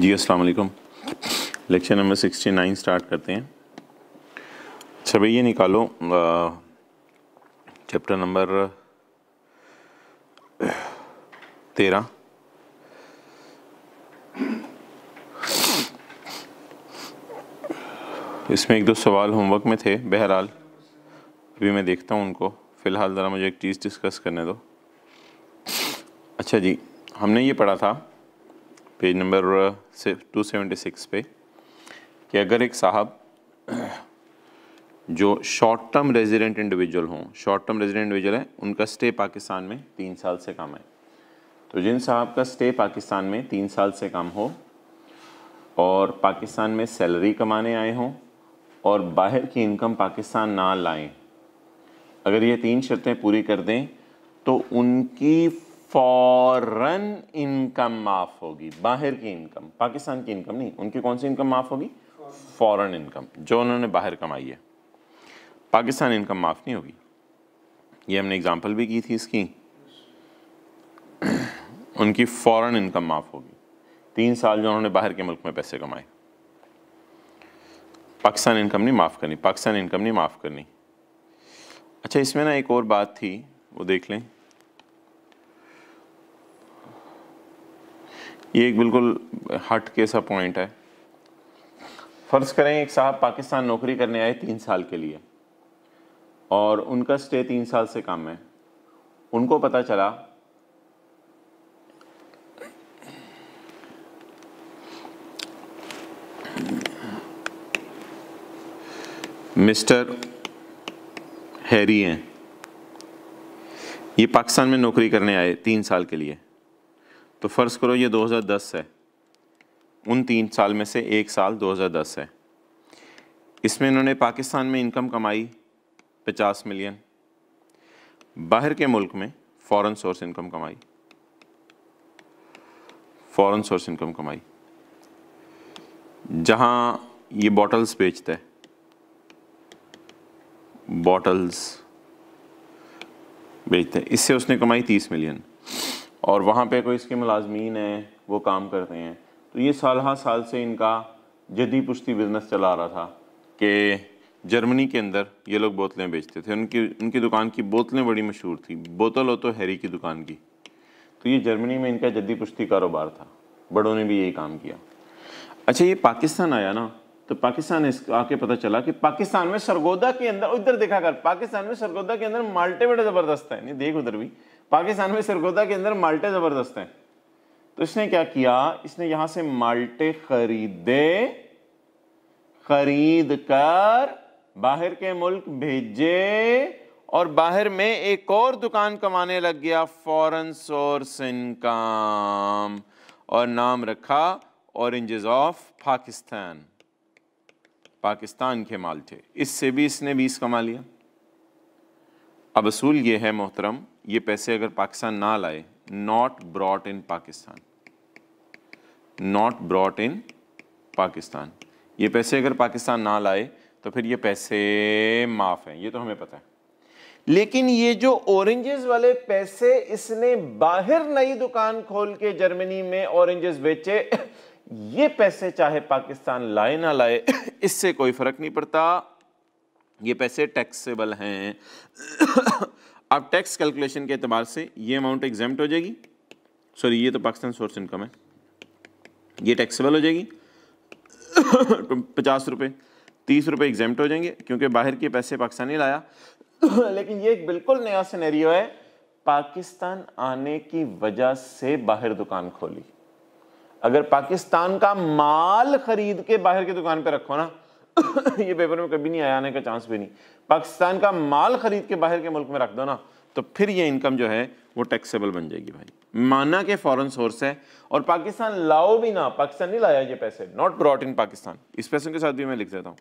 जी अस्सलाम वालेकुम lecture number sixty nine start करते हैं अच्छा भैया निकालो चैप्टर नंबर तेरह इसमें एक दो सवाल होमवर्क में थे बहरहाल अभी मैं देखता हूँ उनको फ़िलहाल ज़रा मुझे एक चीज़ डिस्कस करने दो अच्छा जी हमने ये पढ़ा था page number two seventy six पे कि अगर एक साहब जो शॉर्ट टर्म रेजिडेंट इंडिविजुअल हों शॉर्ट टर्म रेजिडेंट इंडिविजुअल है उनका स्टे पाकिस्तान में तीन साल से कम है तो जिन साहब का स्टे पाकिस्तान में तीन साल से कम हो और पाकिस्तान में सैलरी कमाने आए हों और बाहर की इनकम पाकिस्तान ना लाएं अगर ये तीन शर्तें पूरी कर दें तो उनकी फॉरन इनकम माफ होगी बाहर की इनकम पाकिस्तान की इनकम नहीं उनकी कौन सी इनकम माफ होगी फॉरन इनकम जो उन्होंने बाहर कमाई है पाकिस्तान इनकम माफ नहीं होगी ये हमने एग्जांपल भी की थी इसकी उनकी फॉरन इनकम माफ होगी तीन साल जो उन्होंने बाहर के मुल्क में पैसे कमाए पाकिस्तान इनकम नहीं माफ़ करनी पाकिस्तान इनकम नहीं माफ़ करनी अच्छा इसमें ना एक और बात थी वो देख लें ये एक बिल्कुल हट के सा पॉइंट है फ़र्ज़ करें एक साहब पाकिस्तान नौकरी करने आए तीन साल के लिए और उनका स्टे तीन साल से कम है उनको पता चला मिस्टर हैरी हैं ये पाकिस्तान में नौकरी करने आए तीन साल के लिए तो फ़र्ज़ करो ये 2010 है उन तीन साल में से एक साल 2010 है इसमें इन्होंने पाकिस्तान में इनकम कमाई 50 मिलियन बाहर के मुल्क में फॉरेन सोर्स इनकम कमाई फॉरेन सोर्स इनकम कमाई जहाँ ये बॉटल्स बेचता है बॉटल्स बेचते हैं इससे उसने कमाई तीस मिलियन और वहाँ पे कोई इसके मुलाजमीन हैं वो काम करते हैं तो ये साल हाँ साल से इनका जदी पुश्ती बिज़नेस चला रहा था कि जर्मनी के अंदर ये लोग बोतलें बेचते थे उनकी उनकी दुकान की बोतलें बड़ी मशहूर थी बोतल हो तो हैरी की दुकान की तो ये जर्मनी में इनका जदी पुश्ती कारोबार था बड़ों ने भी यही काम किया अच्छा ये पाकिस्तान आया ना तो पाकिस्तान इस आके पता चला कि पाकिस्तान में सरगोदा के अंदर उधर देखा कर पाकिस्तान में सरगोदा के अंदर माल्टे बड़े ज़बरदस्त हैं नहीं देख उधर भी पाकिस्तान में सरगोदा के अंदर माल्टे ज़बरदस्त हैं तो इसने क्या किया इसने यहां से माल्टे खरीदे खरीद कर बाहर के मुल्क भेजे और बाहर में एक और दुकान कमाने लग गया फॉरेन सोर्स इनकम और नाम रखा ऑरेंजेस ऑफ पाकिस्तान पाकिस्तान के माल्टे इससे भी इसने बीस कमा लिया अब असूल ये है मोहतरम ये पैसे अगर पाकिस्तान ना लाए not brought in Pakistan not brought in Pakistan ये पैसे अगर पाकिस्तान ना लाए तो फिर ये पैसे माफ़ हैं ये तो हमें पता है लेकिन ये जो ऑरेंजेस वाले पैसे इसने बाहर नई दुकान खोल के जर्मनी में ऑरेंजेस बेचे ये पैसे चाहे पाकिस्तान लाए ना लाए इससे कोई फ़र्क नहीं पड़ता ये पैसे टैक्सेबल हैं अब टैक्स कैलकुलेशन के अतबार से ये अमाउंट एग्जाम्ट हो जाएगी सॉरी ये तो पाकिस्तान सोर्स इनकम है ये टैक्सेबल हो जाएगी पचास रुपये तीस रुपये एग्जेम्ट हो जाएंगे क्योंकि बाहर के पैसे पाकिस्तान ही लाया लेकिन ये एक बिल्कुल नया सिनेरियो है पाकिस्तान आने की वजह से बाहर दुकान खोली अगर पाकिस्तान का माल खरीद के बाहर की दुकान पर रखो ना ये पेपर में कभी नहीं आया आने का चांस भी नहीं पाकिस्तान का माल खरीद के बाहर के मुल्क में रख दो ना तो फिर ये इनकम जो है वो टैक्सेबल बन जाएगी भाई माना के फॉरेन सोर्स है और पाकिस्तान लाओ भी ना पाकिस्तान नहीं लाया ये पैसे नॉट ब्रॉट इन पाकिस्तान इस पैसे के साथ भी मैं लिख देता हूँ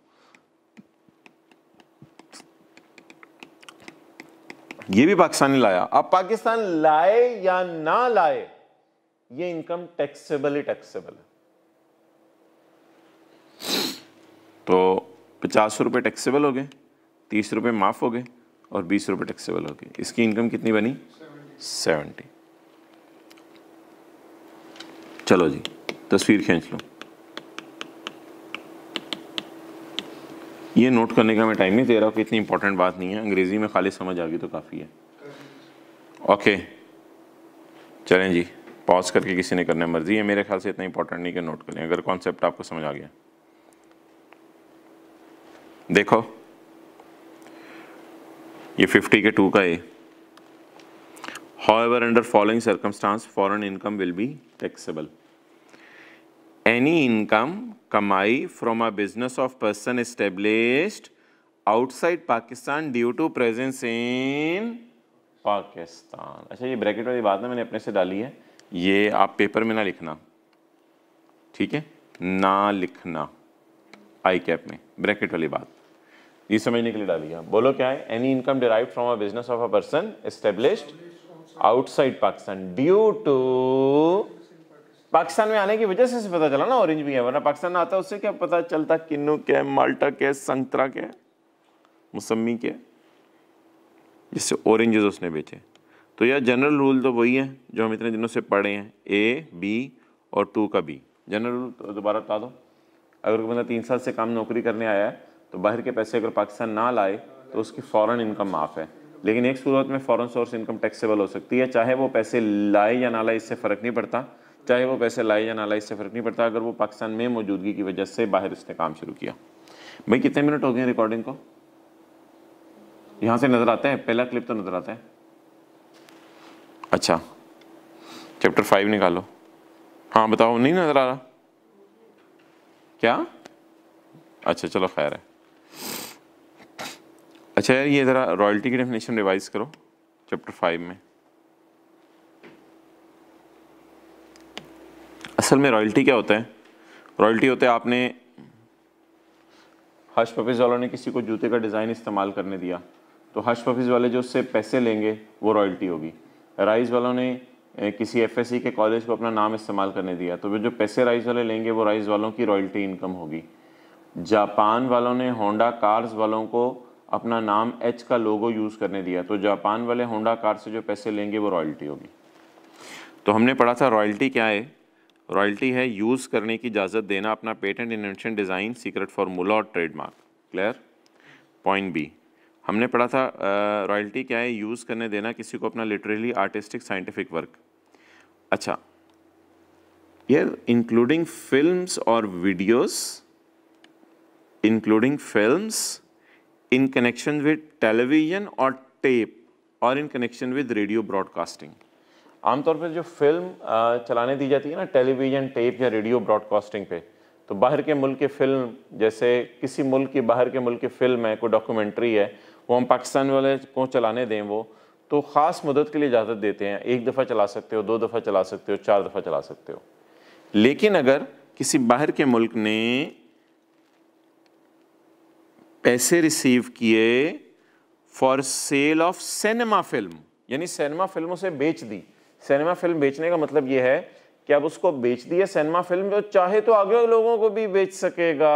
ये भी पाकिस्तान ने लाया अब पाकिस्तान लाए या ना लाए ये इनकम टैक्सेबल ही टैक्सेबल है पचास रुपये टैक्सेबल हो गए तीस रुपये माफ़ हो गए और बीस रुपये टैक्सेबल हो गए इसकी इनकम कितनी बनी सेवेंटी चलो जी तस्वीर खींच लो ये नोट करने का मैं टाइम नहीं दे रहा हूँ कि इतनी इंपॉर्टेंट बात नहीं है अंग्रेज़ी में खाली समझ आ गई तो काफ़ी है ओके चलें जी पॉज करके किसी ने करना मर्जी है मेरे ख्याल से इतना इंपॉर्टेंट नहीं कि नोट करें अगर कॉन्सेप्ट आपको समझ आ गया देखो ये 50 के 2 का A however under following circumstances foreign income will be taxable any income कमाई from a business of person established outside Pakistan due to presence in Pakistan अच्छा ये ब्रैकेट वाली बात ना मैंने अपने से डाली है ये आप पेपर में ना लिखना ठीक है ना लिखना आई कैप में ब्रैकेट वाली बात ये समझने के लिए डाली है बोलो क्या है any income derive from a business of a person established outside Pakistan due to Pakistan में आने की वजह से पता चला ना ऑरेंज भी है वरना पाकिस्तान आता उससे क्या पता चलता किन्नू के माल्टा के संतरा के मौसमी के जिससे ऑरेंजेस उसने बेचे तो यार जनरल रूल तो वही है जो हम इतने दिनों से पढ़े हैं ए बी और टू का बी जनरल रूल तो दोबारा बता दो अगर कोई बंदा तीन साल से काम नौकरी करने आया है तो बाहर के पैसे अगर पाकिस्तान ना लाए तो उसकी फ़ौरन इनकम माफ़ है लेकिन एक सूरत में फ़ौरन सोर्स इनकम टैक्सेबल हो सकती है चाहे वो पैसे लाए या ना लाए इससे फ़र्क नहीं पड़ता चाहे वो पैसे लाए या ना लाए इससे फ़र्क नहीं पड़ता अगर वो पाकिस्तान में मौजूदगी की वजह से बाहर उसने काम शुरू किया भाई कितने मिनट हो गए रिकॉर्डिंग को यहाँ से नज़र आते हैं पहला क्लिप तो नज़र आता है अच्छा चैप्टर फाइव निकालो हाँ बताओ नहीं नज़र आ रहा क्या अच्छा चलो खैर है अच्छा यार ये ज़रा रॉयल्टी की डेफिनेशन रिवाइज करो चैप्टर फाइव में असल में रॉयल्टी क्या होता है रॉयल्टी होता है आपने हश पफिज़ वालों ने किसी को जूते का डिज़ाइन इस्तेमाल करने दिया तो हश पफिज़ वाले जो उससे पैसे लेंगे वो रॉयल्टी होगी राइस वालों ने किसी एफ के कॉलेज को अपना नाम इस्तेमाल करने दिया तो जो पैसे राइस वाले लेंगे वो राइस वालों की रॉयल्टी इनकम होगी जापान वालों ने होंडा कार्स वालों को अपना नाम एच का लोगो यूज़ करने दिया तो जापान वाले होंडा कार से जो पैसे लेंगे वो रॉयल्टी होगी तो हमने पढ़ा था रॉयल्टी क्या है रॉयल्टी है यूज़ करने की इजाज़त देना अपना patent invention design secret formula और ट्रेडमार्क क्लियर पॉइंट बी हमने पढ़ा था रॉयल्टी क्या है यूज़ करने देना किसी को अपना लिटरेली आर्टिस्टिक साइंटिफिक वर्क अच्छा ये इंक्लूडिंग फिल्म्स और videos including films in connection with television or tape or in connection with radio broadcasting. आमतौर पर जो फिल्म चलाने दी जाती है ना टेलीविज़न टेप या रेडियो ब्रॉडकास्टिंग पे तो बाहर के मुल्क की फ़िल्म जैसे किसी मुल्क की बाहर के मुल्क की फ़िल्म है कोई डॉक्यूमेंट्री है वो हम पाकिस्तान वाले को चलाने दें वो तो ख़ास मदद के लिए इजाज़त देते हैं एक दफ़ा चला सकते हो दो दफ़ा चला सकते हो चार दफ़ा चला सकते हो लेकिन अगर किसी बाहर के मुल्क ने पैसे रिसीव किए for sale of cinema film यानी सिनेमा फिल्म से बेच दी सिनेमा फिल्म बेचने का मतलब यह है कि अब उसको बेच दी है सिनेमा फिल्म जो चाहे तो आगे लोगों को भी बेच सकेगा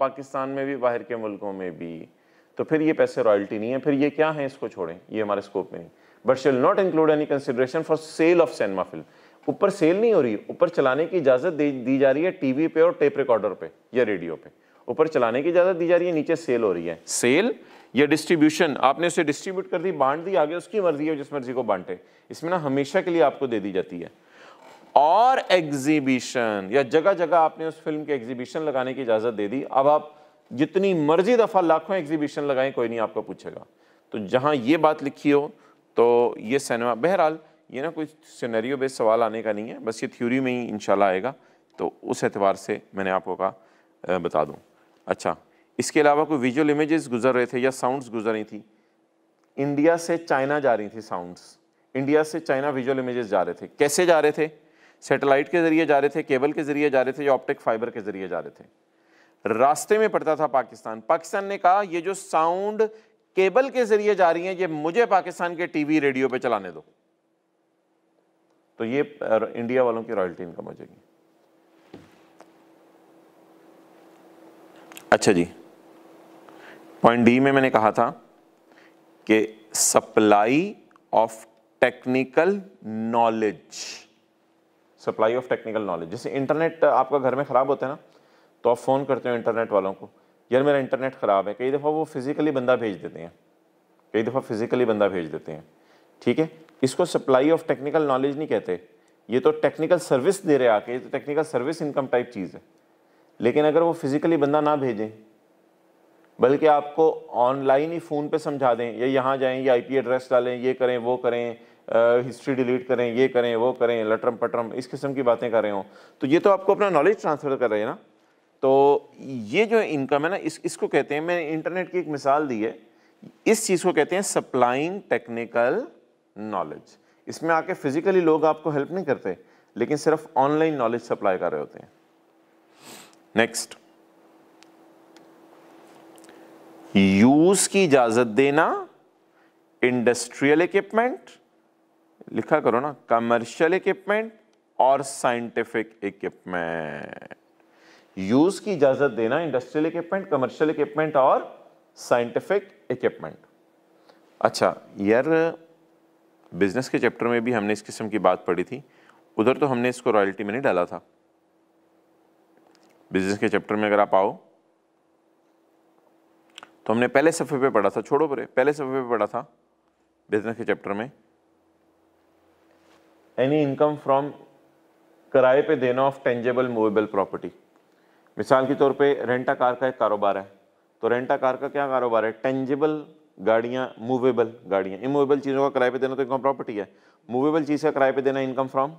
पाकिस्तान में भी बाहर के मुल्कों में भी तो फिर ये पैसे रॉयल्टी नहीं है फिर ये क्या है इसको छोड़ें ये हमारे स्कोप में नहीं but shall not include any consideration for sale of cinema film ऊपर सेल नहीं हो रही ऊपर चलाने की इजाज़त दी जा रही है टीवी पे और टेप रिकॉर्डर पे या रेडियो पे ऊपर चलाने की इजाज़त दी जा रही है नीचे सेल हो रही है सेल या डिस्ट्रीब्यूशन आपने उसे डिस्ट्रीब्यूट कर दी बांट दी आगे उसकी मर्जी है जिस मर्जी को बांटे इसमें ना हमेशा के लिए आपको दे दी जाती है और एग्जीबिशन या जगह जगह आपने उस फिल्म के एग्जीबिशन लगाने की इजाज़त दे दी अब आप जितनी मर्जी दफ़ा लाखों एग्जीबिशन लगाएं कोई नहीं आपको पूछेगा तो जहाँ ये बात लिखी हो तो ये सिनेमा बहरहाल ये ना कोई सिनेरियो बेस्ड सवाल आने का नहीं है बस ये थ्योरी में ही इंशाल्लाह आएगा तो उस एतवार से मैंने आपको कहा बता दूँ अच्छा इसके अलावा कोई विजुअल इमेजेस गुजर रहे थे या साउंड्स गुजर रही थी इंडिया से चाइना जा रही थी साउंड्स इंडिया से चाइना विजुअल इमेजेस जा रहे थे कैसे जा रहे थे सेटेलाइट के ज़रिए जा रहे थे केबल के ज़रिए जा रहे थे या ऑप्टिक फाइबर के ज़रिए जा रहे थे रास्ते में पड़ता था पाकिस्तान पाकिस्तान ने कहा ये जो साउंड केबल के ज़रिए जा रही है ये मुझे पाकिस्तान के टीवी रेडियो पे चलाने दो तो ये इंडिया वालों की रॉयल्टी इनकम हो जाएगी अच्छा जी पॉइंट डी में मैंने कहा था कि supply of technical knowledge supply of technical knowledge जैसे इंटरनेट आपका घर में ख़राब होता है ना तो आप फ़ोन करते हो इंटरनेट वालों को यार मेरा इंटरनेट ख़राब है कई दफ़ा वो फिज़िकली बंदा भेज देते हैं कई दफ़ा फिज़िकली बंदा भेज देते हैं ठीक है इसको सप्लाई ऑफ टेक्निकल नॉलेज नहीं कहते ये तो टेक्निकल सर्विस दे रहे आके ये तो टेक्निकल सर्विस इनकम टाइप चीज़ है लेकिन अगर वो फिज़िकली बंदा ना भेजें बल्कि आपको ऑनलाइन ही फ़ोन पे समझा दें या यहाँ जाएं या आईपी एड्रेस डालें ये करें वो करें हिस्ट्री डिलीट करें ये करें वो करें लटरम पटरम इस किस्म की बातें कर रहे हों तो ये तो आपको अपना नॉलेज ट्रांसफ़र कर रहे हैं ना तो ये जो इनकम है ना इस इसको कहते हैं मैंने इंटरनेट की एक मिसाल दी है इस चीज़ को कहते हैं सप्लाइंग टेक्निकल नॉलेज इसमें आके फिज़िकली लोग आपको हेल्प नहीं करते लेकिन सिर्फ ऑनलाइन नॉलेज सप्लाई कर रहे होते हैं नेक्स्ट यूज की इजाजत देना इंडस्ट्रियल इक्विपमेंट लिखा करो ना कमर्शियल इक्विपमेंट और साइंटिफिक इक्विपमेंट यूज की इजाजत देना इंडस्ट्रियल इक्विपमेंट कमर्शियल इक्विपमेंट और साइंटिफिक इक्विपमेंट अच्छा यार बिजनेस के चैप्टर में भी हमने इस किस्म की बात पढ़ी थी उधर तो हमने इसको रॉयल्टी में नहीं डाला था बिजनेस के चैप्टर में अगर आप आओ तो हमने पहले सफ़े पे पढ़ा था छोड़ो परे पहले सफ़े पे पढ़ा था बिजनेस के चैप्टर में एनी इनकम फ्रॉम किराए पे देना ऑफ टेंजेबल मूवेबल प्रॉपर्टी मिसाल के तौर पे रेंटा कार का एक कारोबार है तो रेंटा कार का क्या कारोबार है टेंजेबल गाड़ियाँ मूवेबल गाड़ियाँ इमूवेबल चीज़ों का किराए पे देना तो इनकम प्रॉपर्टी है मूवेबल चीज़ का किराए पे देना इनकम फ्रॉम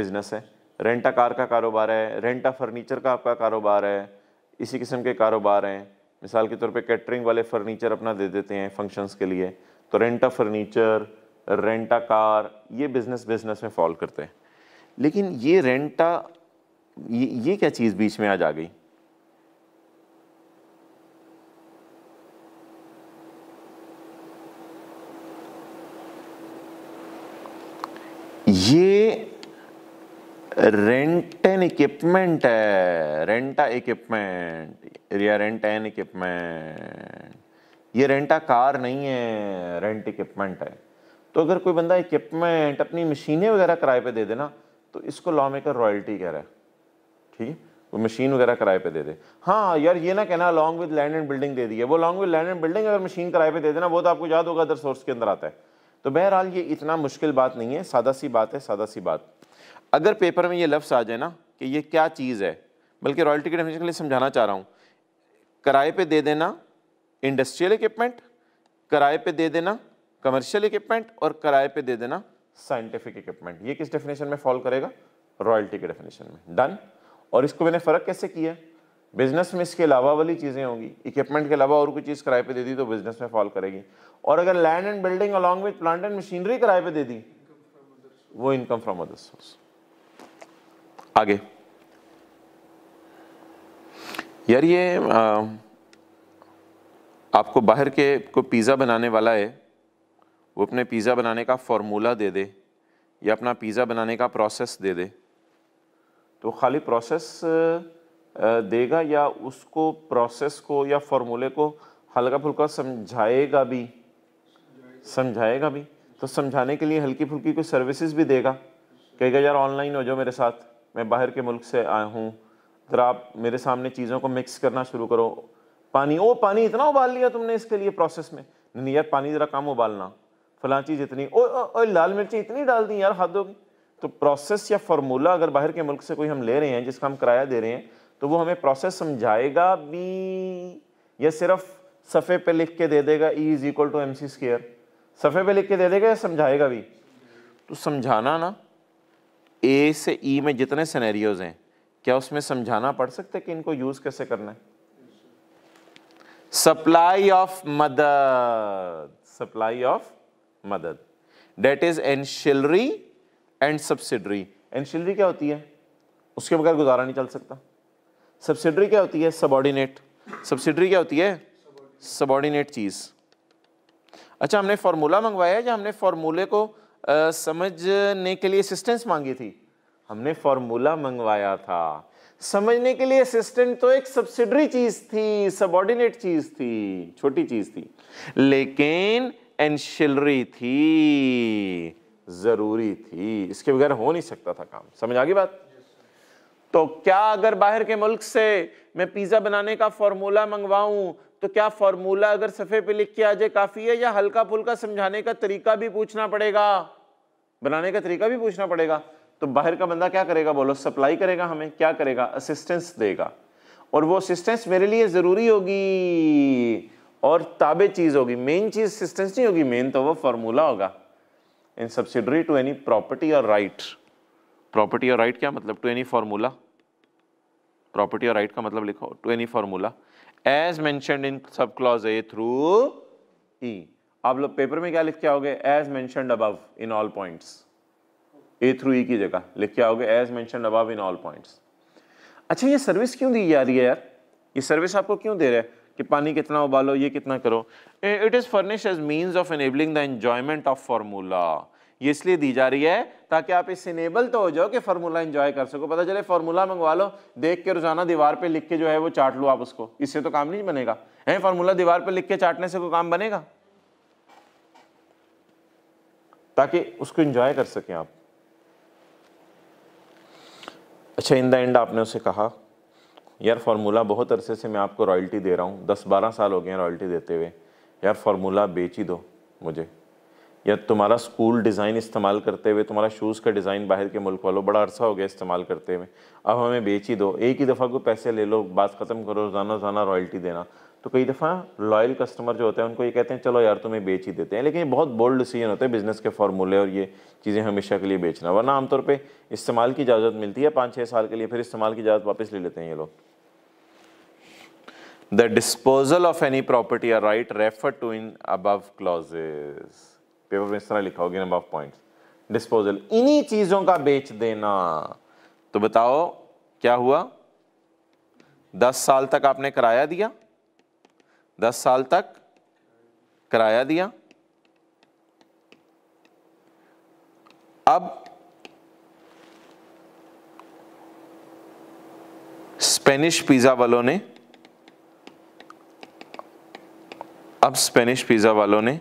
बिजनेस है रेंटा कार का कारोबार है रेंटा फर्नीचर का आपका कारोबार है इसी किस्म के कारोबार हैं मिसाल के तौर पे कैटरिंग वाले फर्नीचर अपना दे देते हैं फंक्शंस के लिए तो रेंटा फर्नीचर रेंटा कार ये बिज़नेस बिज़नेस में फॉल करते हैं लेकिन ये रेंटा ये, ये क्या चीज़ बीच में आज आ गई ये रेंट एन इक्विपमेंट है रेंटा इक्विपमेंट या रेंट एन इक्विपमेंट ये रेंटा कार नहीं है रेंट इक्विपमेंट है तो अगर कोई बंदा इक्विपमेंट अपनी मशीनें वगैरह किराए पे दे देना तो इसको लॉ मेकर रॉयल्टी कह रहा है ठीक है वो मशीन वगैरह किराए पे दे दे हाँ यार ये ना कहना long with land and building दे दी है वो long with land and building अगर मशीन किराए पे दे देना वो तो आपको याद होगा अदर सोर्स के अंदर आता है तो बहरहाल ये इतना मुश्किल बात नहीं है सादा सी बात है सादा सी बात अगर पेपर में ये लफ्स आ जाए ना कि ये क्या चीज़ है बल्कि रॉयल्टी के डेफिनेशन के लिए समझाना चाह रहा हूँ किराए पे दे देना इंडस्ट्रियल इक्विपमेंट किराए पे दे देना कमर्शियल इक्विपमेंट और किराए पे दे देना साइंटिफिक इक्विपमेंट ये किस डेफिनेशन में फॉल करेगा रॉयल्टी के डेफिनेशन में डन और इसको मैंने फ़र्क कैसे किया बिजनेस में इसके अलावा वाली चीज़ें होंगी इक्विपमेंट के अलावा और कोई चीज़ किराए पर दे दी तो बिजनेस में फॉल करेगी और अगर land and building along with plant and machinery किराए पर दे दी वो इनकम फ्रॉम अदर सोर्स आगे यार ये आ, आपको बाहर के को पिज़्ज़ा बनाने वाला है वो अपने पिज़्ज़ा बनाने का फार्मूला दे दे या अपना पिज़्ज़ा बनाने का प्रोसेस दे दे तो खाली प्रोसेस देगा या उसको प्रोसेस को या फार्मूले को हल्का फुल्का समझाएगा भी समझाएगा भी तो समझाने के लिए हल्की फुल्की कोई सर्विसेज भी देगा कहेगा यार ऑनलाइन हो जाओ मेरे साथ मैं बाहर के मुल्क से आया हूँ ज़रा आप मेरे सामने चीज़ों को मिक्स करना शुरू करो पानी ओ पानी इतना उबाल लिया तुमने इसके लिए प्रोसेस में नहीं यार पानी ज़रा कम उबालना फला चीज़ इतनी ओ, ओ, ओ लाल मिर्ची इतनी डाल दी यार हाथों की तो प्रोसेस या फार्मूला अगर बाहर के मुल्क से कोई हम ले रहे हैं जिसका हम किराया दे रहे हैं तो वो हमें प्रोसेस समझाएगा भी या सिर्फ सफ़े पे लिख के दे देगा E is equal to M C square सफ़े पे लिख के दे देगा या समझाएगा भी तो समझाना ना ए से ई e में जितने सिनेरियोज हैं क्या उसमें समझाना पड़ सकता है कि इनको यूज़ कैसे करना है सप्लाई ऑफ मदद सप्लाई ऑफ मदद that is ancillary and subsidiary ancillary क्या होती है उसके बगैर गुजारा नहीं चल सकता सब्सिडरी क्या होती है सबॉर्डिनेट सब्सिडरी क्या होती है सबॉर्डिनेट चीज़ अच्छा हमने फॉर्मूला मंगवाया या हमने फॉर्मूले को समझने के लिए असिस्टेंस मांगी थी हमने फॉर्मूला मंगवाया था समझने के लिए असिस्टेंट तो एक सब्सिडरी चीज थी सबॉर्डिनेट चीज थी छोटी चीज थी लेकिन एनशिलरी थी जरूरी थी इसके बगैर हो नहीं सकता था काम समझ आ गई बात तो क्या अगर बाहर के मुल्क से मैं पिज़्ज़ा बनाने का फॉर्मूला मंगवाऊं तो क्या फॉर्मूला अगर सफ़े पे लिख के आ जाए काफ़ी है या हल्का फुल्का समझाने का तरीका भी पूछना पड़ेगा बनाने का तरीका भी पूछना पड़ेगा तो बाहर का बंदा क्या करेगा बोलो सप्लाई करेगा हमें क्या करेगा असिस्टेंस देगा और वो असिस्टेंस मेरे लिए ज़रूरी होगी और ताबे चीज़ होगी मेन चीज़ असिस्टेंस नहीं होगी मेन तो वो फार्मूला होगा in subsidiary to any property और राइट प्रॉपर्टी और राइट क्या मतलब टू एनी फार्मूला प्रॉपर्टी और राइट का मतलब लिखो to any formula as mention in sub clause A through ई आप लोग पेपर में क्या लिख के आओगे as mentioned above in all points A through E की जगह लिख के आओगे एज मैं अबव इन ऑल पॉइंट्स अच्छा ये सर्विस क्यों दी जा रही है यार ये सर्विस आपको क्यों दे रहा है कि पानी कितना उबालो ये कितना करो it is furnish as means of enabling the enjoyment of formula ये इसलिए दी जा रही है ताकि आप इससे इनेबल तो हो जाओ कि फार्मूला इंजॉय कर सको पता चले फार्मूला मंगवा लो देख के रोजाना दीवार पे लिख के जो है वो चाट लो आप उसको इससे तो काम नहीं बनेगा है फार्मूला दीवार पे लिख के चाटने से कोई काम बनेगा ताकि उसको इंजॉय कर सकें आप अच्छा इन द एंड आपने उसे कहा यार फार्मूला बहुत अरसे से मैं आपको रॉयल्टी दे रहा हूँ दस बारह साल हो गए हैं रॉयल्टी देते हुए यार फार्मूला बेच ही दो मुझे या तुम्हारा स्कूल डिज़ाइन इस्तेमाल करते हुए तुम्हारा शूज़ का डिज़ाइन बाहर के मुल्क वालों बड़ा अरसा हो गया इस्तेमाल करते हुए अब हमें बेच ही दो एक ही दफ़ा को पैसे ले लो बात ख़त्म करो रोज़ाना रोज़ाना रॉयल्टी देना तो कई दफ़ा लॉयल कस्टमर जो होते हैं उनको ये कहते हैं चलो यार तुम्हें बेच ही देते हैं लेकिन ये बहुत बोल्ड डिसीजन होते हैं बिज़नेस के फार्मूले और ये चीज़ें हमेशा के लिए बेचना वरना आमतौर पर इस्तेमाल की इजाज़त मिलती है पाँच छः साल के लिए फिर इस्तेमाल की इजाज़त वापस ले लेते हैं ये लोग the disposal of any property or right refer to in above clauses paper में इस तरह लिखा होगी नंबर ऑफ पॉइंट्स डिस्पोजल इन्हीं चीज़ों का बेच देना तो बताओ क्या हुआ दस साल तक आपने कराया दिया दस साल तक कराया दिया अब स्पेनिश पिज़्ज़ा वालों ने अब स्पेनिश पिज़्ज़ा वालों ने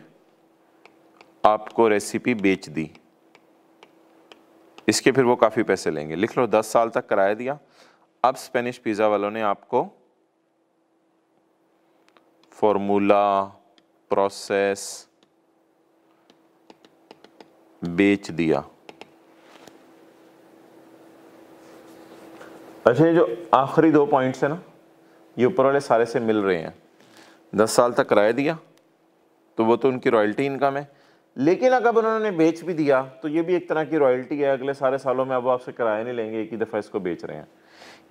आपको रेसिपी बेच दी इसके फिर वो काफ़ी पैसे लेंगे लिख लो दस साल तक कराया दिया अब स्पेनिश पिज़्ज़ा वालों ने आपको फॉर्मूला प्रोसेस बेच दिया अच्छा ये जो आखिरी दो पॉइंट्स है ना ये ऊपर वाले सारे से मिल रहे हैं दस साल तक कराया दिया तो वो तो उनकी रॉयल्टी इनकम है लेकिन अगर उन्होंने बेच भी दिया तो ये भी एक तरह की रॉयल्टी है अगले सारे सालों में अब आपसे किराया नहीं लेंगे एक ही दफ़ा इसको बेच रहे हैं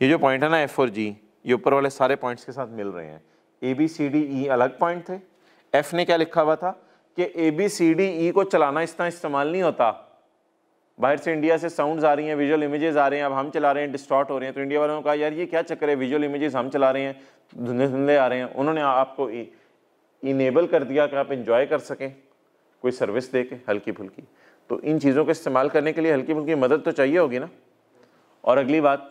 ये जो पॉइंट है ना एफ और जी ये ऊपर वाले सारे पॉइंट्स के साथ मिल रहे हैं A B C D E अलग पॉइंट थे एफ ने क्या लिखा हुआ था कि A B C D E को चलाना इस तरह इस्तेमाल नहीं होता बाहर से इंडिया से साउंड्स आ रही हैं विजुअल इमेजेस आ रहे हैं अब हम चला रहे हैं डिस्टॉर्ट हो रहे हैं तो इंडिया वालों ने कहा यार ये क्या चक्कर है विजुअल इमेजेस हम चला रहे हैं धुंधे धुंधे आ रहे हैं उन्होंने आपको इनेबल e-, कर दिया कि आप इंजॉय कर सकें कोई सर्विस दे के हल्की फुल्की तो इन चीज़ों को इस्तेमाल करने के लिए हल्की फुल्की मदद तो चाहिए होगी ना और अगली बात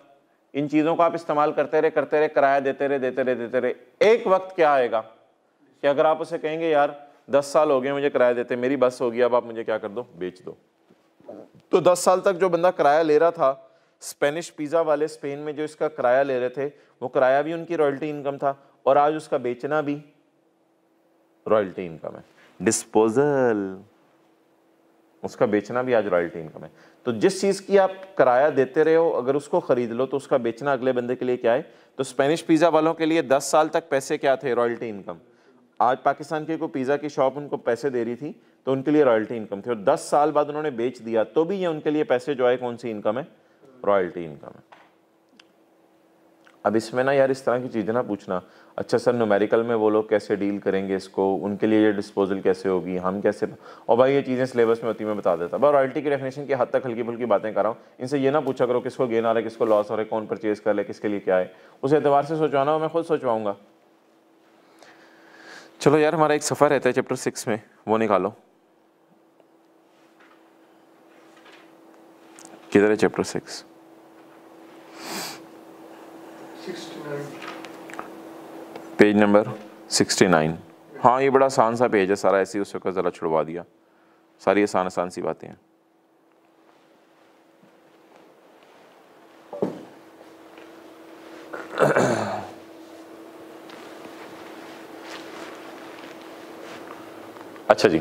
इन चीज़ों को आप इस्तेमाल करते रहे करते रहे किराया देते रहे देते रहे देते रहे एक वक्त क्या आएगा कि अगर आप उसे कहेंगे यार दस साल हो गए मुझे किराया देते मेरी बस होगी अब आप मुझे क्या कर दो बेच दो तो दस साल तक जो बंदा किराया ले रहा था स्पेनिश पिज़्ज़ा वाले स्पेन में जो इसका किराया ले रहे थे वो किराया भी उनकी रॉयल्टी इनकम था और आज उसका बेचना भी रॉयल्टी इनकम है डिस्पोजल उसका बेचना भी आज रॉयल्टी इनकम है तो जिस चीज़ की आप किराया देते रहे हो अगर उसको ख़रीद लो तो उसका बेचना अगले बंदे के लिए क्या है तो स्पेनिश पिज़्ज़ा वालों के लिए दस साल तक पैसे क्या थे रॉयल्टी इनकम आज पाकिस्तान की कोई पिज़्ज़ा की शॉप उनको पैसे दे रही थी तो उनके लिए रॉयल्टी इनकम थी और दस साल बाद उन्होंने बेच दिया तो भी ये उनके लिए पैसे जो है कौन सी इनकम है रॉयल्टी इनकम है अब इसमें ना यार इस तरह की चीज़ें ना पूछना अच्छा सर न्यूमेरिकल में वो लोग कैसे डील करेंगे इसको उनके लिए ये डिस्पोजल कैसे होगी हम कैसे और भाई ये चीज़ें सिलेबस में होती मैं बता देता भाई रॉयल्टी की डेफिनेशन की हद तक हल्की फुल्की बातें कर रहा हूँ इनसे ये ना पूछा करो किसको गेन आ रहा है किसको लॉस हो रहा है कौन परचेज़ कर ले किसके लिए क्या है उस एतबार से सोचवाना हो मैं खुद सोचवाऊँगा चलो यार हमारा एक सफ़र रहता है चैप्टर सिक्स में वो निकालो किधर है चैप्टर सिक्स पेज नंबर 69 हाँ ये बड़ा आसान सा पेज है सारा ऐसे उस वक्त ज़रा छुड़वा दिया सारी आसान आसान सी बातें हैं अच्छा जी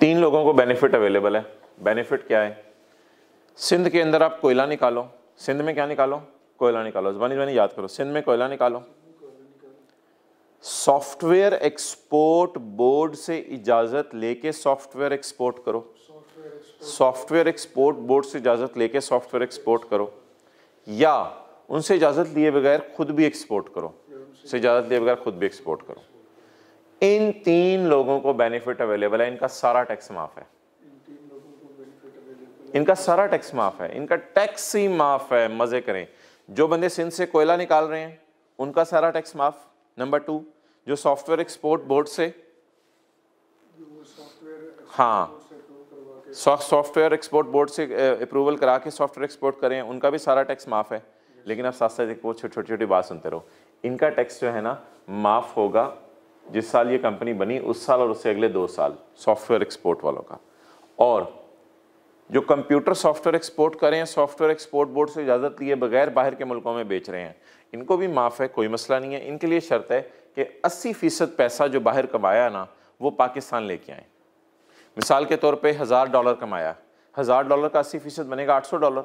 तीन लोगों को बेनिफिट अवेलेबल है बेनिफिट क्या है सिंध के अंदर आप कोयला निकालो सिंध में क्या निकालो कोयला निकालो जबानी जबानी याद करो सिंध में कोयला निकालो सॉफ्टवेयर एक्सपोर्ट बोर्ड से इजाज़त लेके सॉफ्टवेयर एक्सपोर्ट करो सॉफ्टवेयर एक्सपोर्ट बोर्ड से इजाज़त लेके सॉफ्टवेयर एक्सपोर्ट करो या उनसे इजाज़त लिए बगैर खुद भी एक्सपोर्ट करो से इजाज़त लिए बगैर खुद भी एक्सपोर्ट करो इन तीन लोगों को बेनिफिट अवेलेबल है इनका सारा टैक्स माफ़ है इनका सारा टैक्स माफ़ है इनका टैक्स ही माफ़ है मज़े करें जो बंदे सिंध से कोयला निकाल रहे हैं उनका सारा टैक्स माफ़ नंबर टू जो सॉफ्टवेयर एक्सपोर्ट बोर्ड से हाँ सॉफ्टवेयर एक्सपोर्ट बोर्ड से अप्रूवल eh, करा के सॉफ्टवेयर एक्सपोर्ट करें उनका भी सारा टैक्स माफ़ है लेकिन आप साथ साथ एक बहुत छोटी छोटी बात सुनते रहो इनका टैक्स जो है ना माफ़ होगा जिस साल ये कंपनी बनी उस साल और उससे अगले दो साल सॉफ्टवेयर एक्सपोर्ट वालों का और जो कंप्यूटर सॉफ्टवेयर एक्सपोर्ट करें सॉफ्टवेयर एक्सपोर्ट बोर्ड से इजाज़त लिए बगैर बाहर के मुल्कों में बेच रहे हैं इनको भी माफ़ है कोई मसला नहीं है इनके लिए शर्त है कि अस्सी फ़ीसद पैसा जो बाहर कमाया ना वो पाकिस्तान लेके आए मिसाल के तौर पे हज़ार डॉलर कमाया हज़ार डॉलर का अस्सी फ़ीसद बनेगा आठ सौ डॉलर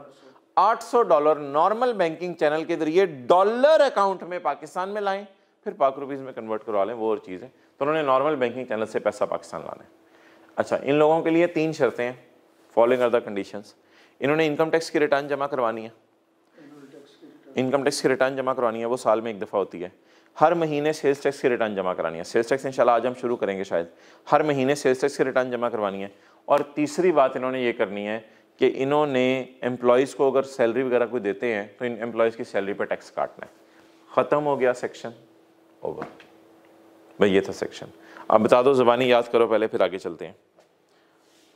आठ सौ डॉलर नॉर्मल बैंकिंग चैनल के जरिए डॉलर अकाउंट में पाकिस्तान में लाएँ फिर पाक रुपीज़ में कन्वर्ट करवा लें वो और चीज़ें तो उन्होंने नॉर्मल बैंकिंग चैनल से पैसा पाकिस्तान लाना है अच्छा इन लोगों के लिए तीन शर्तें हैं फॉलोइंग आर द कंडीशंस इन्होंने इनकम टैक्स की रिटर्न जमा करवानी है इनकम टैक्स की रिटर्न जमा करवानी है वो साल में एक दफ़ा होती है हर महीने सेल्स टैक्स की रिटर्न जमा करानी है सेल्स टैक्स इंशाल्लाह आज हम शुरू करेंगे शायद हर महीने सेल्स टैक्स की रिटर्न जमा करवानी है और तीसरी बात इन्होंने ये करनी है कि इन्होंने एम्प्लॉयज़ को अगर सैलरी वगैरह कोई देते हैं तो इन एम्प्लॉयज़ की सैलरी पर टैक्स काटना है ख़त्म हो गया सेक्शन ओवर भाई ये था सेक्शन अब बता दो ज़बानी याद करो पहले फिर आगे चलते हैं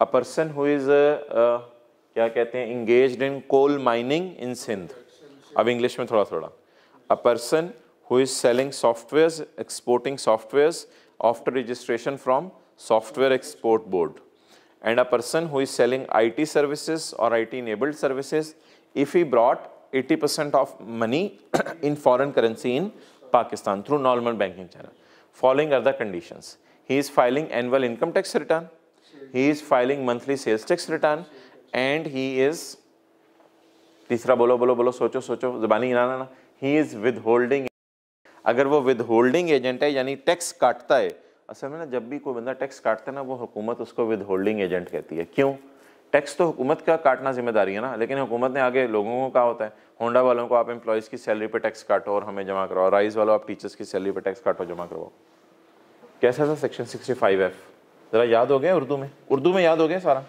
अ पर्सन हु इज़ क्या कहते हैं engage in coal mining in Sindh A person who is selling softwares, exporting softwares after registration from Software Export Board, and a person who is selling IT services or IT enabled services if he brought 80% of money in foreign currency in Pakistan through normal banking channel following other conditions he is filing annual income tax return he is filing monthly sales tax return and he is तीसरा बोलो बोलो बोलो सोचो सोचो ज़बानी ना ना he is with holding अगर वो विद होल्डिंग एजेंट है यानी टैक्स काटता है असल में ना जब भी कोई बंदा टैक्स काटता है ना वो हुकूमत उसको विद होल्डिंग एजेंट कहती है क्यों टैक्स तो हुकूमत का काटना जिम्मेदारी है ना लेकिन हुकूमत ने आगे लोगों को कहा होता है होंडा वालों को आप एम्प्लॉयज़ की सैलरी पर टैक्स काटो और हमें जमा कराओ राइज वालों आप टीचर्स की सैलरी पर टैक्स काटो जमा करवाओ कैसा था सेक्शन सिक्सटी फाइव एफ ज़रा याद हो गया उर्दू में उर्दू में याद हो गया सारा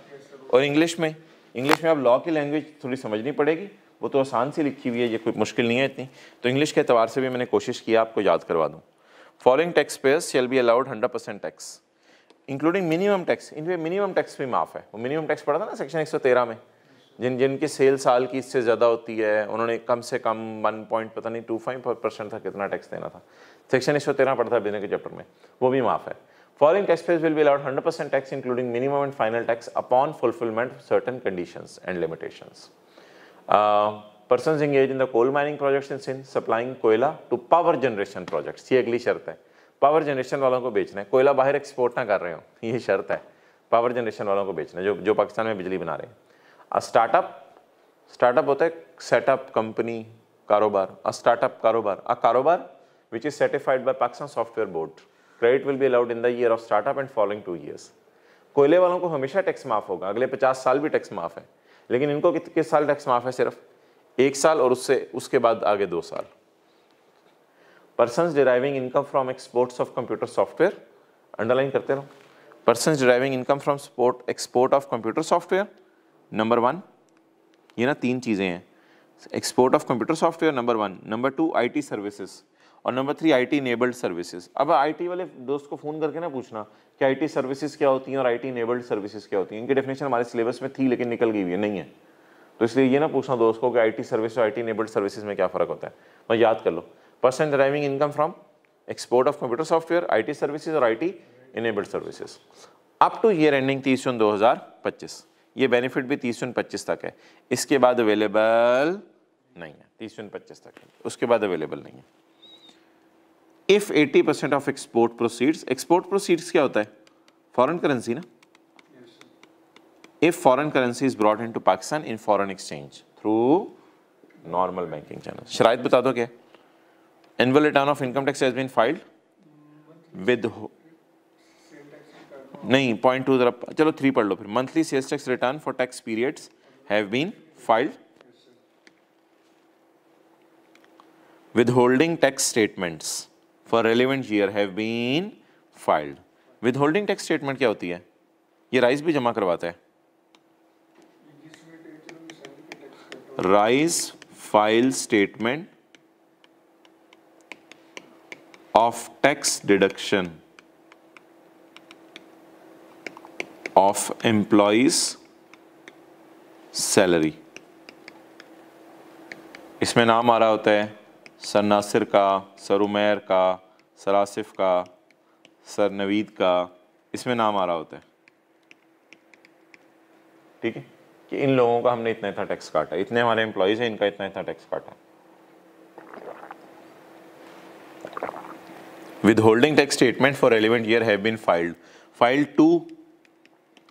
और इंग्लिश में इंग्लिश में अब लॉ की लैंग्वेज थोड़ी समझनी पड़ेगी वो तो आसान सी लिखी हुई है ये कोई मुश्किल नहीं है इतनी तो इंग्लिश के अतबार से भी मैंने कोशिश की आपको याद करवा दूँ following tax payers shall be allowed hundred percent tax including minimum tax इन मिनिमम टैक्स भी माफ़ है वो मिनिमम टैक्स पड़ा था ना सेक्शन एक सौ तेरह में जिन जिनकी सेल साल की इससे ज़्यादा होती है उन्होंने कम से कम वन पॉइंट पता नहीं टू फाइव परसेंट था कितना टैक्स देना था सेक्शन एक सौ तेरह पड़ता है बिजनेस के चैप्टर में वो भी माफ़ है Following tax taxpayers will be allowed 100% tax including minimum and final tax upon fulfillment of certain conditions and limitations. Uh, persons engaged in the coal mining projects in Sindh supplying कोयला to power generation projects ये अगली शर्त है power generation वालों को बेचना है कोयला बाहर एक्सपोर्ट ना कर रहे हो ये शर्त है पावर जनरेशन वालों को बेचना है जो जो पाकिस्तान में बिजली बना रहे हैं स्टार्टअप स्टार्टअप होता है सेटअप कंपनी कारोबार अ स्टार्टअप कारोबार अ कारोबार which is certified by Pakistan software board credit will be allowed in the year of startup and following two years कोयले वालों को हमेशा टैक्स माफ़ होगा अगले पचास साल भी टैक्स माफ़ है लेकिन इनको कित किस साल टैक्स माफ़ है सिर्फ एक साल और उससे उसके बाद आगे दो साल person deriving income from exports of computer software underline करते रहो person deriving income from sport export of computer software number one ये ना तीन चीज़ें हैं export of computer software number one number two I T services और number three I T enabled services अब T वाले दोस्त को फ़ोन करके ना पूछना कि आई टी सर्विसेज क्या होती हैं और आई टी इनेबल्ड सर्विसेज क्या होती हैं इनकी डेफिनेशन हमारे सिलेबस में थी लेकिन निकल गई हुई है नहीं है तो इसलिए ये ना पूछना दोस्त को कि टी सर्विस और आई टी इनेबल्ड सर्विसेज में क्या फ़र्क होता है मैं तो याद कर लो person driving income from export of computer software I T services और I T enabled services up to year ending तीस जून दो हज़ार पच्चीस ये बेनिफिट भी तीस जून पच्चीस तक है इसके बाद अवेलेबल नहीं है तीस जून पच्चीस तक है उसके बाद अवेलेबल नहीं है if 80 percent of export proceeds export proceeds क्या होता है फॉरेन करेंसी ना if foreign currency is brought into Pakistan in foreign exchange through normal banking channel शराय बता दो क्या annual return of income tax has been filed with नहीं point two जरा चलो थ्री पढ़ लो फिर monthly sales tax return for tax periods have been filed withholding tax statements for relevant year have been filed holding tax statement क्या होती है ये राइस भी जमा करवाता है राइस file statement of tax deduction of employees salary इसमें नाम आ रहा होता है सर नासिर का सर उमैर का सर आसिफ का सर नवीद का इसमें नाम आ रहा होता है ठीक है कि इन लोगों का हमने इतना इतना टैक्स काटा इतने हमारे एम्प्लॉयज हैं इनका इतना इतना टैक्स काटा withholding tax statement for relevant year have been filed filed to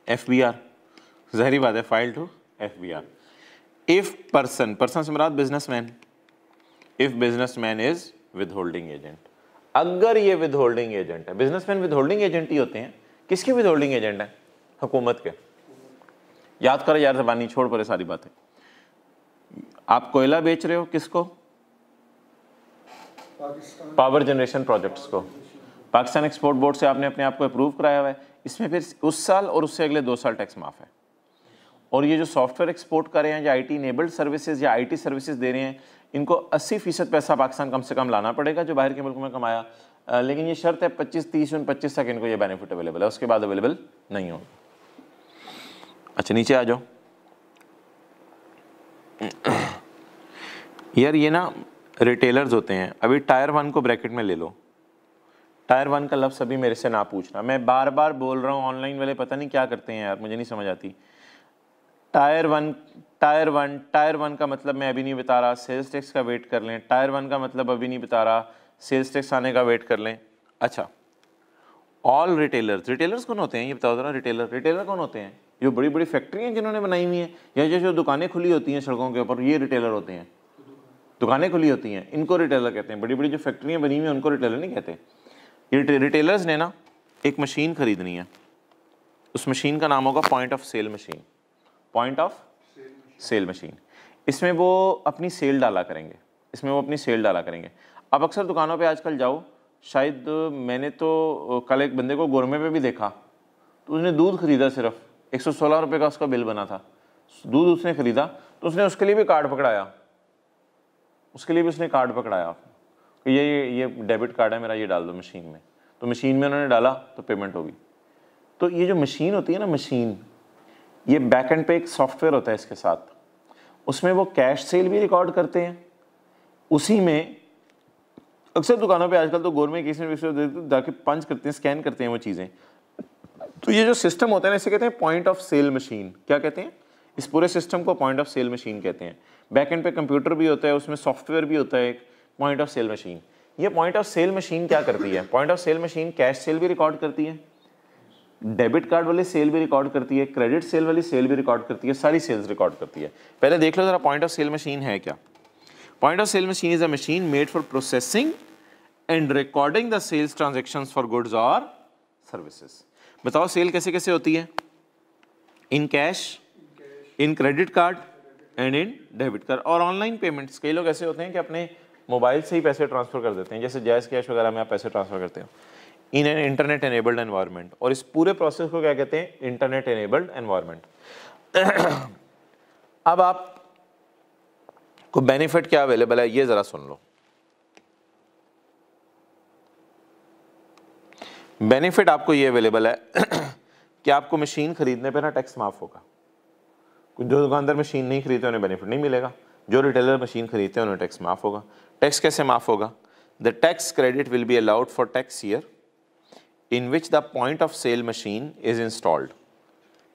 F B R जहरी बात है file to F B R if person person से मुराद businessman if businessman is withholding agent अगर ये विद होल्डिंग एजेंट है businessman withholding agent ही होते हैं किसके विद होल्डिंग एजेंट है हुकूमत के याद करो यार जबानी छोड़ पड़े सारी बातें आप कोयला बेच रहे हो किसको पावर जनरेशन प्रोजेक्ट्स को पाकिस्तान एक्सपोर्ट बोर्ड से आपने अपने आप को अप्रूव कराया हुआ है इसमें फिर उस साल और उससे अगले दो साल टैक्स माफ़ है और ये जो सॉफ्टवेयर एक्सपोर्ट कर रहे हैं या आईटी टी इनेबल्ड सर्विसेज या आईटी सर्विसेज दे रहे हैं इनको 80 फीसद पैसा पाकिस्तान कम से कम लाना पड़ेगा जो बाहर के मुल्क में कमाया लेकिन ये शर्त है पच्चीस तीस उन पच्चीस तक इनको ये बेनिफिट अवेलेबल है उसके बाद अवेलेबल नहीं होगा अच्छा नीचे आ जाओ यार ये ना रिटेलर्स होते हैं अभी टायर वन को ब्रैकेट में ले लो टायर वन का लफ्ज़ अभी मेरे से ना पूछना मैं बार बार बोल रहा हूँ ऑनलाइन वाले पता नहीं क्या करते हैं यार मुझे नहीं समझ आती tier one tier one tier one का मतलब मैं अभी नहीं बता रहा सेल्स टैक्स का वेट कर लें टायर वन का मतलब अभी नहीं बता रहा सेल्स टैक्स आने का वेट कर लें अच्छा ऑल रिटेलर्स रिटेलर्स कौन होते हैं ये बताओ जरा रिटेलर रिटेलर कौन होते हैं जो बड़ी बड़ी फैक्ट्री हैं जिन्होंने बनाई हुई हैं या जो जो दुकानें खुली होती हैं सड़कों के ऊपर ये रिटेलर होते हैं दुकानें खुली होती हैं इनको रिटेलर कहते हैं बड़ी बड़ी जो फैक्ट्रियाँ बनी हुई हैं उनको रिटेलर नहीं कहते ये रिटेलर्स ने ना एक मशीन ख़रीदनी है उस मशीन का नाम होगा point of sale machine point of sale machine इसमें वो अपनी सेल डाला करेंगे इसमें वो अपनी सेल डाला करेंगे अब अक्सर दुकानों पे आजकल जाओ शायद मैंने तो कल एक बंदे को गोरमे पे भी देखा तो उसने दूध खरीदा सिर्फ एक सौ सोलह रुपये का उसका बिल बना था दूध उसने ख़रीदा तो उसने उसके लिए भी कार्ड पकड़ाया उसके लिए भी उसने कार्ड पकड़ाया कि ये ये डेबिट कार्ड है मेरा ये डाल दो मशीन में तो मशीन में उन्होंने डाला तो पेमेंट होगी तो ये जो मशीन होती है ना मशीन ये बैक एंड पे एक सॉफ्टवेयर होता है इसके साथ उसमें वो कैश सेल भी रिकॉर्ड करते हैं उसी में अक्सर दुकानों पे आजकल तो गवर्नमेंट किसी में तो जाके पंच करते हैं स्कैन करते हैं वो चीज़ें तो ये जो सिस्टम होता है ना इसे कहते हैं पॉइंट ऑफ सेल मशीन क्या कहते हैं इस पूरे सिस्टम को पॉइंट ऑफ सेल मशीन कहते हैं बैक एंड पे कंप्यूटर भी होता है उसमें सॉफ्टवेयर भी होता है एक पॉइंट ऑफ सेल मशीन ये पॉइंट ऑफ सेल मशीन क्या करती है point of sale machine cash sale भी रिकॉर्ड करती है डेबिट कार्ड वाली सेल भी रिकॉर्ड करती है क्रेडिट सेल वाली सेल भी रिकॉर्ड करती है सारी सेल्स रिकॉर्ड करती है पहले देख लो जरा पॉइंट ऑफ सेल मशीन है क्या point of sale machine is a machine made for processing and recording the sales transaction for goods और सर्विसेस बताओ सेल कैसे कैसे होती है in cash in credit card and in debit card और online payments कई लोग ऐसे होते हैं कि अपने मोबाइल से ही पैसे ट्रांसफ़र कर देते हैं जैसे जैस कैश वगैरह में आप पैसे ट्रांसफ़र करते हो in an internet enabled environment और इस पूरे प्रोसेस को क्या कहते हैं इंटरनेट एनेबल्ड एनवायरनमेंट अब आप को बेनिफिट क्या अवेलेबल है ये ज़रा सुन लो बेनिफिट आपको ये अवेलेबल है कि आपको मशीन खरीदने पे ना टैक्स माफ़ होगा कुछ जो दुकानदार मशीन नहीं खरीदते उन्हें बेनिफिट नहीं मिलेगा जो रिटेलर मशीन खरीदते हैं उन्हें टैक्स माफ़ होगा टैक्स कैसे माफ़ होगा the tax credit will be allowed for tax year in which the point of sale machine is installed.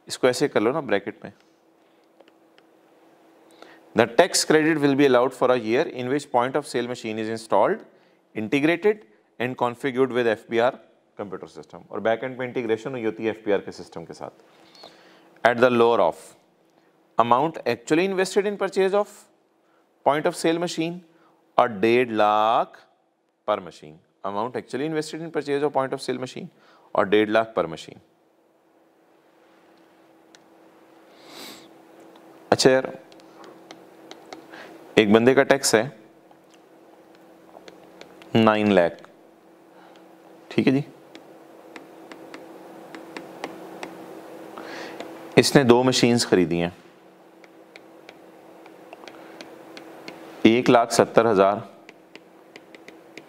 इसको ऐसे कर लो ना ब्रैकेट में The tax credit will be allowed for a year in which point of sale machine is installed, integrated and configured with FBR computer system. और backend में integration हुई होती है FBR के सिस्टम के साथ. At the lower of amount actually invested in purchase of point of sale machine or डेढ़ lakh per machine. Amount actually invested in purchase of point of sale machine और डेढ़ लाख पर मशीन अच्छा यार एक बंदे का टैक्स है नाइन लाख ठीक है जी इसने दो मशीन्स खरीदी हैं एक लाख सत्तर हजार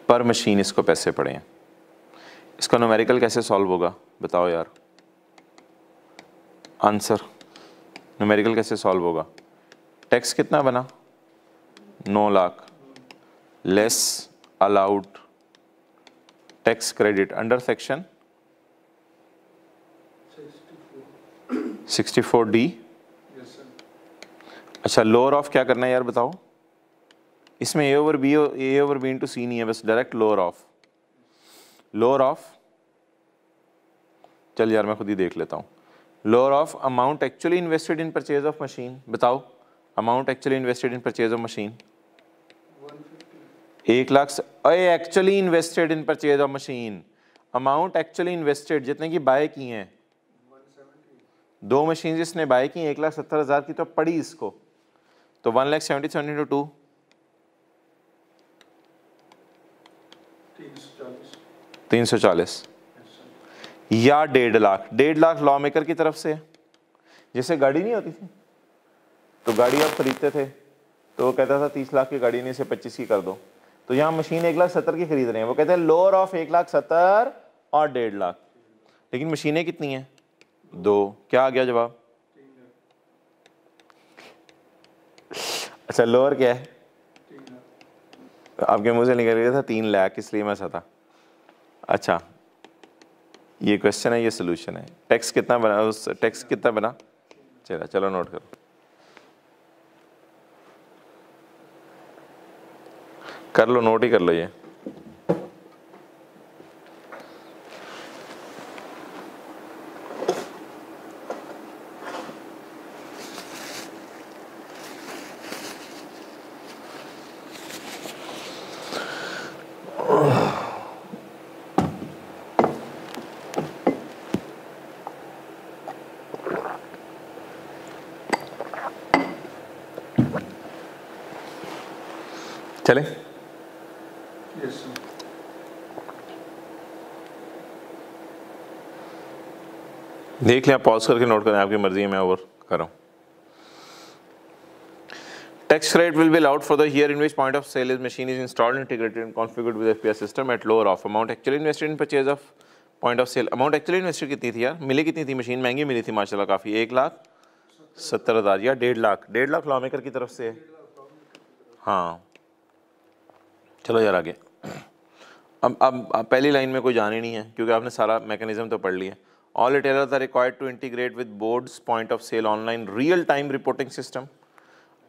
पर मशीन इसको पैसे पड़े हैं इसका नोमेरिकल कैसे सॉल्व होगा बताओ यार आंसर नोमेरिकल कैसे सॉल्व होगा टैक्स कितना बना नौ lakh less allowed tax credit under section 64 D अच्छा लोअर ऑफ क्या करना है यार बताओ इसमें A over B A over B into C नहीं है बस direct lower of lower of चल यार मैं खुद ही देख लेता हूँ lower of amount actually invested in purchase of machine बताओ amount actually invested in purchase of machine एक lakh actually invested in purchase of machine amount actually invested जितने की बाय की हैं दो मशीन इसने बाय की एक लाख सत्तर हज़ार की तो पड़ी इसको तो one lakh seventy seven into two तीन सौ चालीस या डेढ़ लाख डेढ़ लाख लॉ मेकर की तरफ से जैसे गाड़ी नहीं होती थी तो गाड़ी आप खरीदते थे तो वो कहता था तीस लाख की गाड़ी नहीं इसे पच्चीस की कर दो तो यहाँ मशीन एक लाख सत्तर की खरीद रहे हैं वो कहते हैं लोअर ऑफ एक लाख सत्तर और डेढ़ लाख लेकिन मशीनें कितनी हैं दो क्या आ गया जवाब अच्छा लोअर क्या है आपके मुंह से निकल गया था तीन लाख इसलिए मैं सता अच्छा ये क्वेश्चन है ये सोल्यूशन है टैक्स कितना बना उस टैक्स कितना बना चला चलो नोट करो कर लो नोट ही कर लो ये लिखें आप पॉज करके नोट करें आपकी मर्जी है मैं ओवर कर रहा हूँ tax credit will be allowed for the here in which point of sale is machine is installed integrated configured with FPR system at lower of amount actually invested in purchase of point of sale amount actually invested कितनी थी यार मिली कितनी थी machine महंगी मिली थी माशाल्लाह काफ़ी एक लाख सत्तर हज़ार या डेढ़ लाख डेढ़ लाख लॉ मेकर की तरफ से हाँ चलो यार आगे अब अब पहली लाइन में कोई जाने नहीं है क्योंकि आपने सारा मैकेनिज्म तो पढ़ लिया All retailers are required to integrate with board's point of sale online real-time reporting system.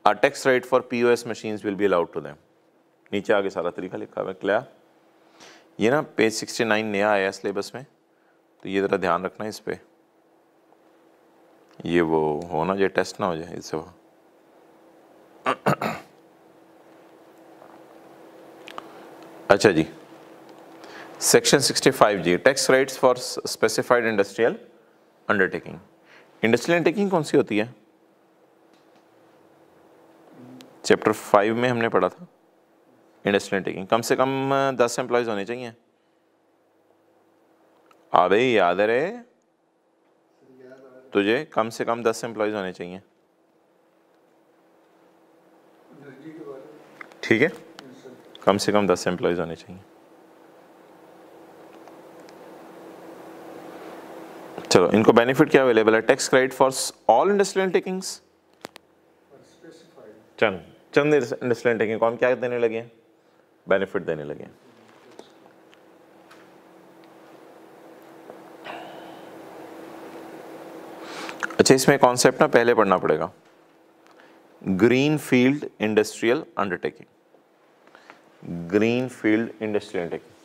A tax rate for POS machines will be allowed to them. नीचे आगे सारा तरीका लिखा हुआ है क्लियर ये ना पेज 69 नया आया है सिलेबस में तो ये ज़रा ध्यान रखना इस पर ये वो हो ना चाहिए टेस्ट ना हो जाए इससे वो अच्छा जी Section 65G tax rights for specified industrial undertaking industrial undertaking कौन सी होती है चैप्टर फाइव में हमने पढ़ा था इंडस्ट्रियल अंडरटेकिंग कम से कम दस एम्प्लॉयज़ होने चाहिए अबे याद रहे तुझे कम से कम दस एम्प्लॉयज़ होने चाहिए ठीक है कम से कम दस एम्प्लॉयज़ होने चाहिए चलो इनको बेनिफिट क्या अवेलेबल है tax credit for all industrial takings चंद चंद इंडस्ट्रियल टेकिंग को हम क्या देने लगे हैं बेनिफिट देने लगे हैं अच्छा इसमें कॉन्सेप्ट ना पहले पढ़ना पड़ेगा green field industrial undertaking green field industrial undertaking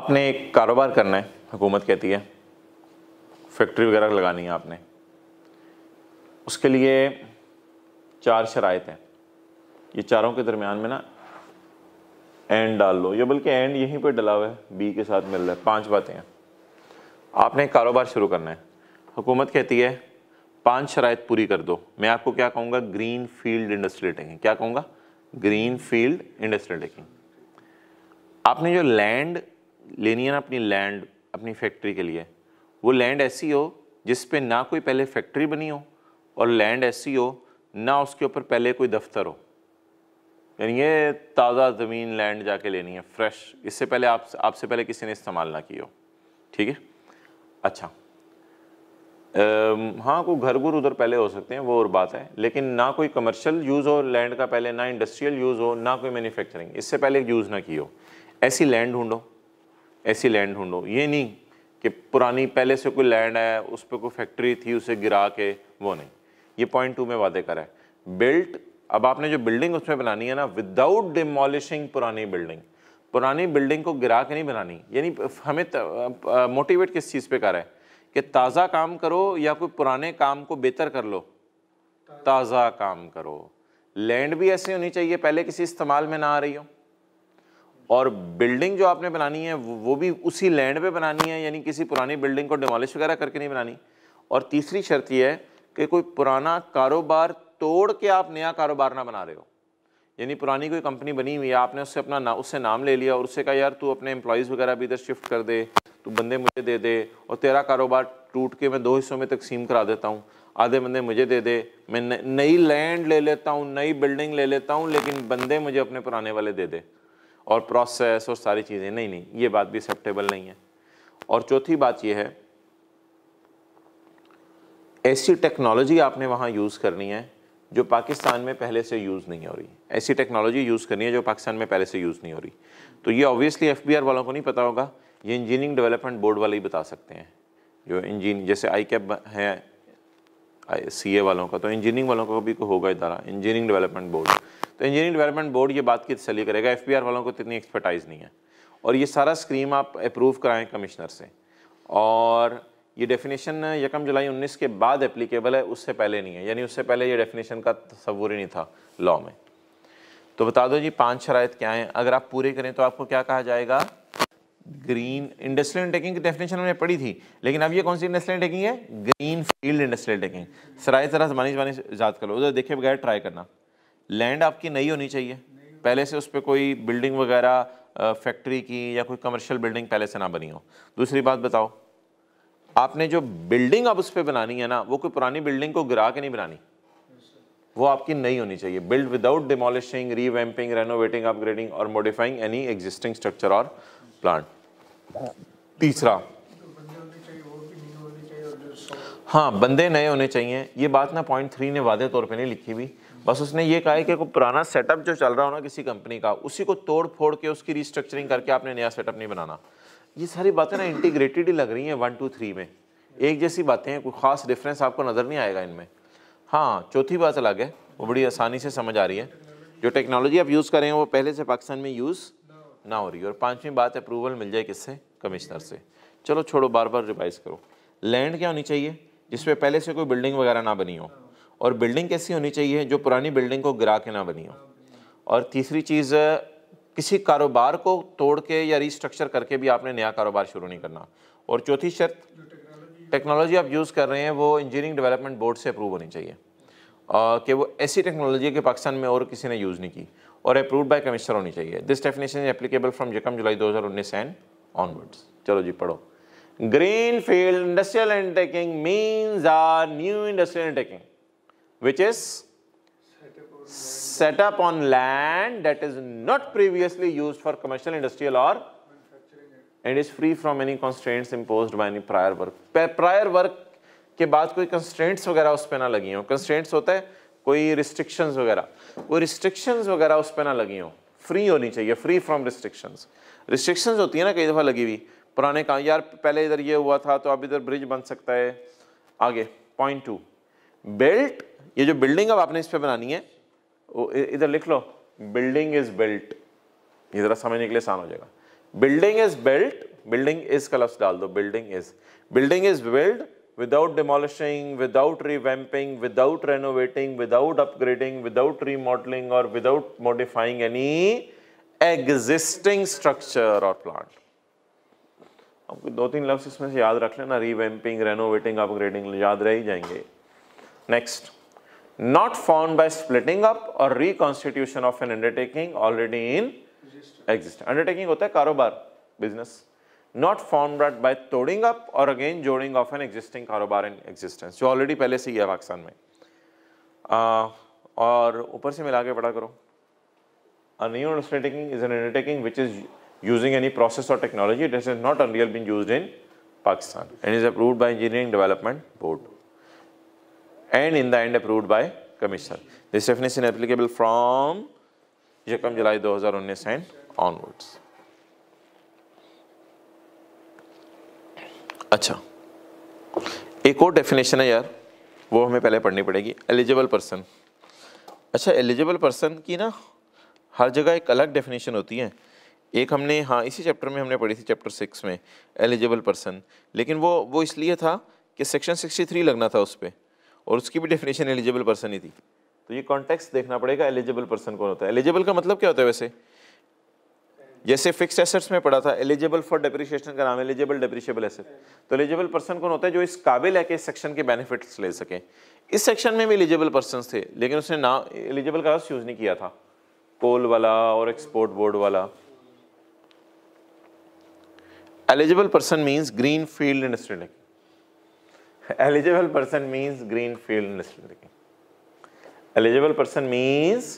आपने एक कारोबार करना है हुकूमत कहती है फैक्ट्री वगैरह लगानी है आपने उसके लिए चार शरात हैं ये चारों के दरमियान में ना एंड डाल लो या बल्कि एंड यहीं पर डला हुआ है बी के साथ मिल रहा है पांच बातें हैं आपने कारोबार शुरू करना है हुकूमत कहती है पांच शरात पूरी कर दो मैं आपको क्या कहूँगा ग्रीन फील्ड इंडस्ट्रियल टेकिंग क्या कहूँगा ग्रीन फील्ड इंडस्ट्रियल टेकिंग आपने जो लैंड लेनी है ना अपनी लैंड अपनी फैक्ट्री के लिए वो लैंड ऐसी हो जिस पे ना कोई पहले फैक्ट्री बनी हो और लैंड ऐसी हो ना उसके ऊपर पहले कोई दफ्तर हो यानी ये ताज़ा ज़मीन लैंड जाके लेनी है फ्रेश इससे पहले आप आपसे पहले किसी ने इस्तेमाल ना की हो ठीक है अच्छा आ, हाँ कोई घर घुर उधर पहले हो सकते हैं वो और बात है लेकिन ना कोई कमर्शियल यूज़ हो लैंड का पहले ना इंडस्ट्रियल यूज़ हो ना कोई मैन्युफैक्चरिंग इससे पहले यूज़ ना की हो ऐसी लैंड ढूंढो ऐसी लैंड ढूंढो ये नहीं कि पुरानी पहले से कोई लैंड है उस पर कोई फैक्ट्री थी उसे गिरा के वो नहीं ये पॉइंट टू में वादे करा है बिल्ट अब आपने जो बिल्डिंग उसमें बनानी है ना विदाउट डिमोलिशिंग पुरानी बिल्डिंग पुरानी बिल्डिंग को गिरा के नहीं बनानी यानी हमें मोटिवेट किस चीज़ पे कर रहा है कि ताज़ा काम करो या कोई पुराने काम को बेहतर कर लो ताज़ा काम करो लैंड भी ऐसी होनी चाहिए पहले किसी इस्तेमाल में ना आ रही हो और बिल्डिंग जो आपने बनानी है वो भी उसी लैंड पे बनानी है यानी किसी पुरानी बिल्डिंग को डिमोलिश वगैरह करके नहीं बनानी और तीसरी शर्त यह है कि कोई पुराना कारोबार तोड़ के आप नया कारोबार ना बना रहे हो यानी पुरानी कोई कंपनी बनी हुई है आपने उससे अपना ना उससे नाम ले लिया और उससे कहा यार तू अपने एम्प्लॉयज़ वगैरह भी इधर शिफ्ट कर दे तू बंदे मुझे दे दे और तेरा कारोबार टूट के मैं दो हिस्सों में तकसीम करा देता हूँ आधे बंदे मुझे दे दे मैं नई लैंड ले लेता हूँ नई बिल्डिंग ले लेता हूँ लेकिन बंदे मुझे अपने पुराने वाले दे दे और प्रोसेस और सारी चीज़ें नहीं नहीं ये बात भी एक्सेप्टेबल नहीं है और चौथी बात यह है ऐसी टेक्नोलॉजी आपने वहाँ यूज़ करनी है जो पाकिस्तान में पहले से यूज़ नहीं हो रही ऐसी टेक्नोलॉजी यूज़ करनी है जो पाकिस्तान में पहले से यूज़ नहीं हो रही तो ये ऑब्वियसली एफ वालों को नहीं पता होगा ये इंजीनियरिंग डेवलपमेंट बोर्ड वाले ही बता सकते हैं जो इंजीन जैसे आई कैब है सी ए वालों का तो इंजीनियरिंग वालों का भी होगा इधारा इंजीनियरिंग डेवलपमेंट बोर्ड तो इंजीनियरिंग डेवलपमेंट बोर्ड ये बात की तसली तो करेगा एफ वालों को तो इतनी एक्सपर्टाइज़ नहीं है और ये सारा स्कीम आप अप्रूव कराएं कमिश्नर से और ये डेफिनेशन यकम जुलाई 19 के बाद एप्लीकेबल है उससे पहले नहीं है यानी उससे पहले ये डेफिनेशन का तस्वूर ही नहीं था लॉ में तो बता दो जी पांच शराय क्या हैं अगर आप पूरे करें तो आपको क्या कहा जाएगा ग्रीन इंडस्ट्रियल टेकिंग की डेफिनेशन हमने पढ़ी थी लेकिन अब ये कौन सी इंडस्ट्रियल टेकिंग है ग्रीन फील्ड इंडस्ट्रियल टेकिंग सराय सरा जमानी जमानी मानी याद करो उधर देखे बगैर ट्राई करना लैंड आपकी नई होनी चाहिए पहले से उस पर कोई बिल्डिंग वगैरह फैक्ट्री की या कोई कमर्शियल बिल्डिंग पहले से ना बनी हो दूसरी बात बताओ आपने जो बिल्डिंग अब उस पर बनानी है ना वो कोई पुरानी बिल्डिंग को गिरा के नहीं बनानी वो आपकी नई होनी चाहिए build without demolishing revamping renovating upgrading or modifying any existing structure or plant तीसरा हाँ बंदे नए होने चाहिए ये बात ना पॉइंट थ्री ने वादे तौर पे नहीं लिखी हुई बस उसने ये कहा है कि पुराना सेटअप जो चल रहा हो ना किसी कंपनी का उसी को तोड़ फोड़ के उसकी रिस्ट्रक्चरिंग करके आपने नया सेटअप नहीं बनाना ये सारी बातें ना इंटीग्रेटेड ही लग रही हैं वन टू थ्री में एक जैसी बातें हैं कोई ख़ास डिफरेंस आपको नज़र नहीं आएगा इनमें हाँ चौथी बात अलग है वो बड़ी आसानी से समझ आ रही है जो टेक्नोलॉजी आप यूज़ करें वो पहले से पाकिस्तान में यूज़ ना हो रही और पांचवी बात अप्रूवल मिल जाए किससे कमिश्नर से चलो छोड़ो बार बार रिवाइज करो लैंड क्या होनी चाहिए जिसपे पहले से कोई बिल्डिंग वगैरह ना बनी हो और बिल्डिंग कैसी होनी चाहिए जो पुरानी बिल्डिंग को गिरा के ना बनी हो और तीसरी चीज़ किसी कारोबार को तोड़ के या रिस्ट्रक्चर करके भी आपने नया कारोबार शुरू नहीं करना और चौथी शर्त टेक्नोलॉजी आप यूज़ कर रहे हैं वो इंजीनियरिंग डेवलपमेंट बोर्ड से अप्रूव होनी चाहिए कि वो ऐसी टेक्नोलॉजी के पाकिस्तान में और किसी ने यूज़ नहीं की और अप्रूव्ड बाय कमिश्नर होनी चाहिए this definition is applicable from जकम जुलाई 2019 एंड ऑनवर्ड्स चलो जी पढ़ो green field industrial undertaking means are new industrial undertaking which is set up on land that is not previously used for commercial industrial or and is free from any constraints imposed by any prior work prior work के बाद कोई constraints वगैरह उस पर ना लगी हो constraints होता है कोई रिस्ट्रिक्शंस वगैरह वो रिस्ट्रिक्शंस वगैरह उस पर ना लगी हो फ्री होनी चाहिए फ्री फ्रॉम रिस्ट्रिक्शंस रिस्ट्रिक्शंस होती है ना कई दफ़ा लगी हुई पुराने काम यार पहले इधर ये हुआ था तो अब इधर ब्रिज बन सकता है आगे पॉइंट टू बेल्ट ये जो बिल्डिंग अब आपने इस पर बनानी है वो इधर लिख लो बिल्डिंग इज़ बेल्ट ये ज़रा समझने के लिए आसान हो जाएगा building is built building is का लफ्स डाल दो building is building is build without demolishing, without revamping, without renovating, without upgrading, without remodeling or without modifying any existing structure or plant. आपको दो तीन लफ्ज़ इसमें से याद रख लेना रीवैम्पिंग रेनोवेटिंग अपग्रेडिंग याद रह ही जाएंगे next not found by splitting up or reconstitution of an undertaking already in existence. Undertaking होता है कारोबार, business not formed by तोड़िंग up or again joining of an existing कारोबार in existence You already पहले से ही है पाकिस्तान में A new undertaking is an undertaking which is using any process or technology that has not earlier been used in Pakistan and is approved by Engineering Development Board and in the end approved by Commissioner. This definition applicable from Jacob July 2019 and onwards. अच्छा एक और definition है यार वो हमें पहले पढ़नी पड़ेगी एलिजिबल पर्सन अच्छा एलिजिबल पर्सन की ना हर जगह एक अलग डेफिनेशन होती है एक हमने हाँ इसी चैप्टर में हमने पढ़ी थी चैप्टर सिक्स में एलिजिबल पर्सन लेकिन वो वो इसलिए था कि सेक्शन सिक्सटी थ्री लगना था उस पर और उसकी भी डेफिनेशन एलिजिबल पर्सन ही थी तो ये कॉन्टेक्स्ट देखना पड़ेगा एलिजिबल पर्सन कौन होता है एलिजिबल का मतलब क्या होता है वैसे जैसे फिक्स एसेट्स में पड़ा था एलिजिबल फॉर डेप्रिशिएशन का नाम एलिजिबल डेप्रिशिएबल एसेट तो एलिजिबल पर्सन कौन होता है जो इस काबिल है कि इस सेक्शन के बेनिफिट्स ले सके इस सेक्शन में भी एलिजिबल पर्सन थे लेकिन उसने ना एलिजिबल का यूज़ नहीं किया था कोल वाला और एक्सपोर्ट बोर्ड वाला eligible person means green field industry eligible eligible person means green field industry eligible eligible person means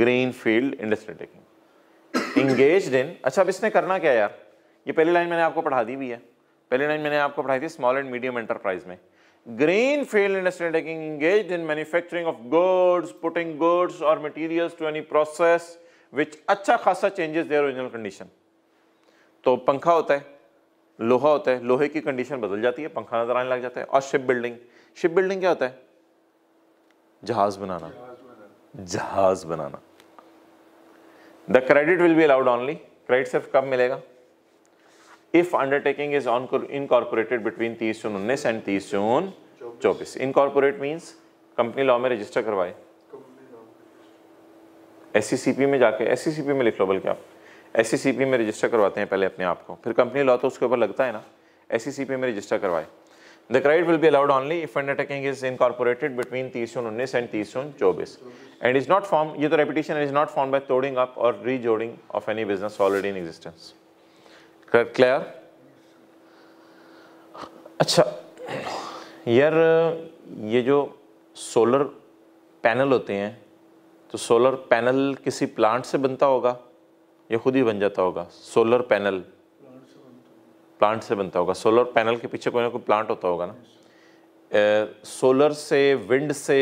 green field industry taking engage in अच्छा अब इसने करना क्या यार ये पहली लाइन मैंने आपको पढ़ा दी भी है पहली लाइन मैंने आपको पढ़ाई थी स्मॉल एंड मीडियम एंटरप्राइज में green field industry taking engaged in manufacturing of goods putting goods or materials to any process which अच्छा खासा चेंजेस their ओरिजिनल कंडीशन तो पंखा होता है लोहा होता है लोहे की कंडीशन बदल जाती है पंखा नजर आने लग जाता है और शिप बिल्डिंग शिप बिल्डिंग क्या होता है जहाज बनाना जहाज बनाना the credit will be allowed only credit सिर्फ कब मिलेगा if undertaking is on incorporated between तीस जून उन्नीस एंड तीस जून चौबीस इनकॉर्पोरेट मीन्स कंपनी लॉ में रजिस्टर करवाए एस में जाके एस में लिख लो बल्कि आप एस में रजिस्टर करवाते हैं पहले अपने आप को फिर कंपनी लॉ तो उसके ऊपर लगता है ना एस में रजिस्टर करवाए The credit will be allowed only if undertaking is incorporated between 3019 and 3024 and is not formed, ये तो repetition is not formed by throwing up or rejoining of any business already in existence. Clear? Clear? अच्छा यार ये जो solar panel होते हैं तो solar panel किसी प्लांट से बनता होगा या खुद ही बन जाता होगा सोलर पैनल प्लांट से बनता होगा सोलर पैनल के पीछे कोई ना कोई प्लांट होता होगा ना ए, सोलर से विंड से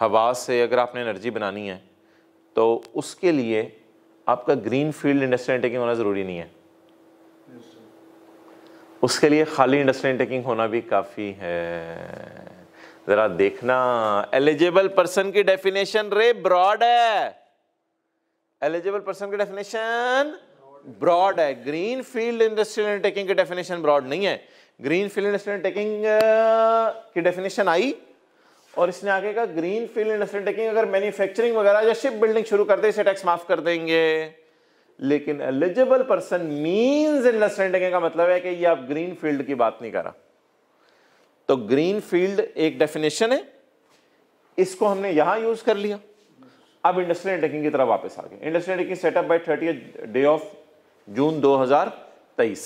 हवा से अगर आपने एनर्जी बनानी है तो उसके लिए आपका ग्रीन फील्ड इंडस्ट्रियल टेकिंग होना ज़रूरी नहीं है उसके लिए खाली इंडस्ट्रियल टेकिंग होना भी काफ़ी है ज़रा देखना एलिजिबल पर्सन की डेफिनेशन रे ब्रॉड है एलिजिबल पर्सन की डेफिनेशन ब्रॉड है ग्रीन फील्ड इंडस्ट्रियल अंडरटेकिंग की डेफिनेशन ब्रॉड नहीं है ग्रीन फील्ड इंडस्ट्रियल अंडरटेकिंग की डेफिनेशन आई और इसने आगे का ग्रीन फील्ड इंडस्ट्रियल अंडरटेकिंग अगर मैन्युफैक्चरिंग वगैरह या शिप बिल्डिंग शुरू करते इसे टैक्स माफ कर देंगे लेकिन eligible person means industrial undertaking का मतलब है कि ये आप ग्रीन फील्ड की बात नहीं कर रहा तो ग्रीन फील्ड एक डेफिनेशन है इसको हमने यहां यूज कर लिया अब इंडस्ट्रियल अंडरटेकिंग की तरफ वापस आ गए industrial undertaking setup by thirty day of June 2023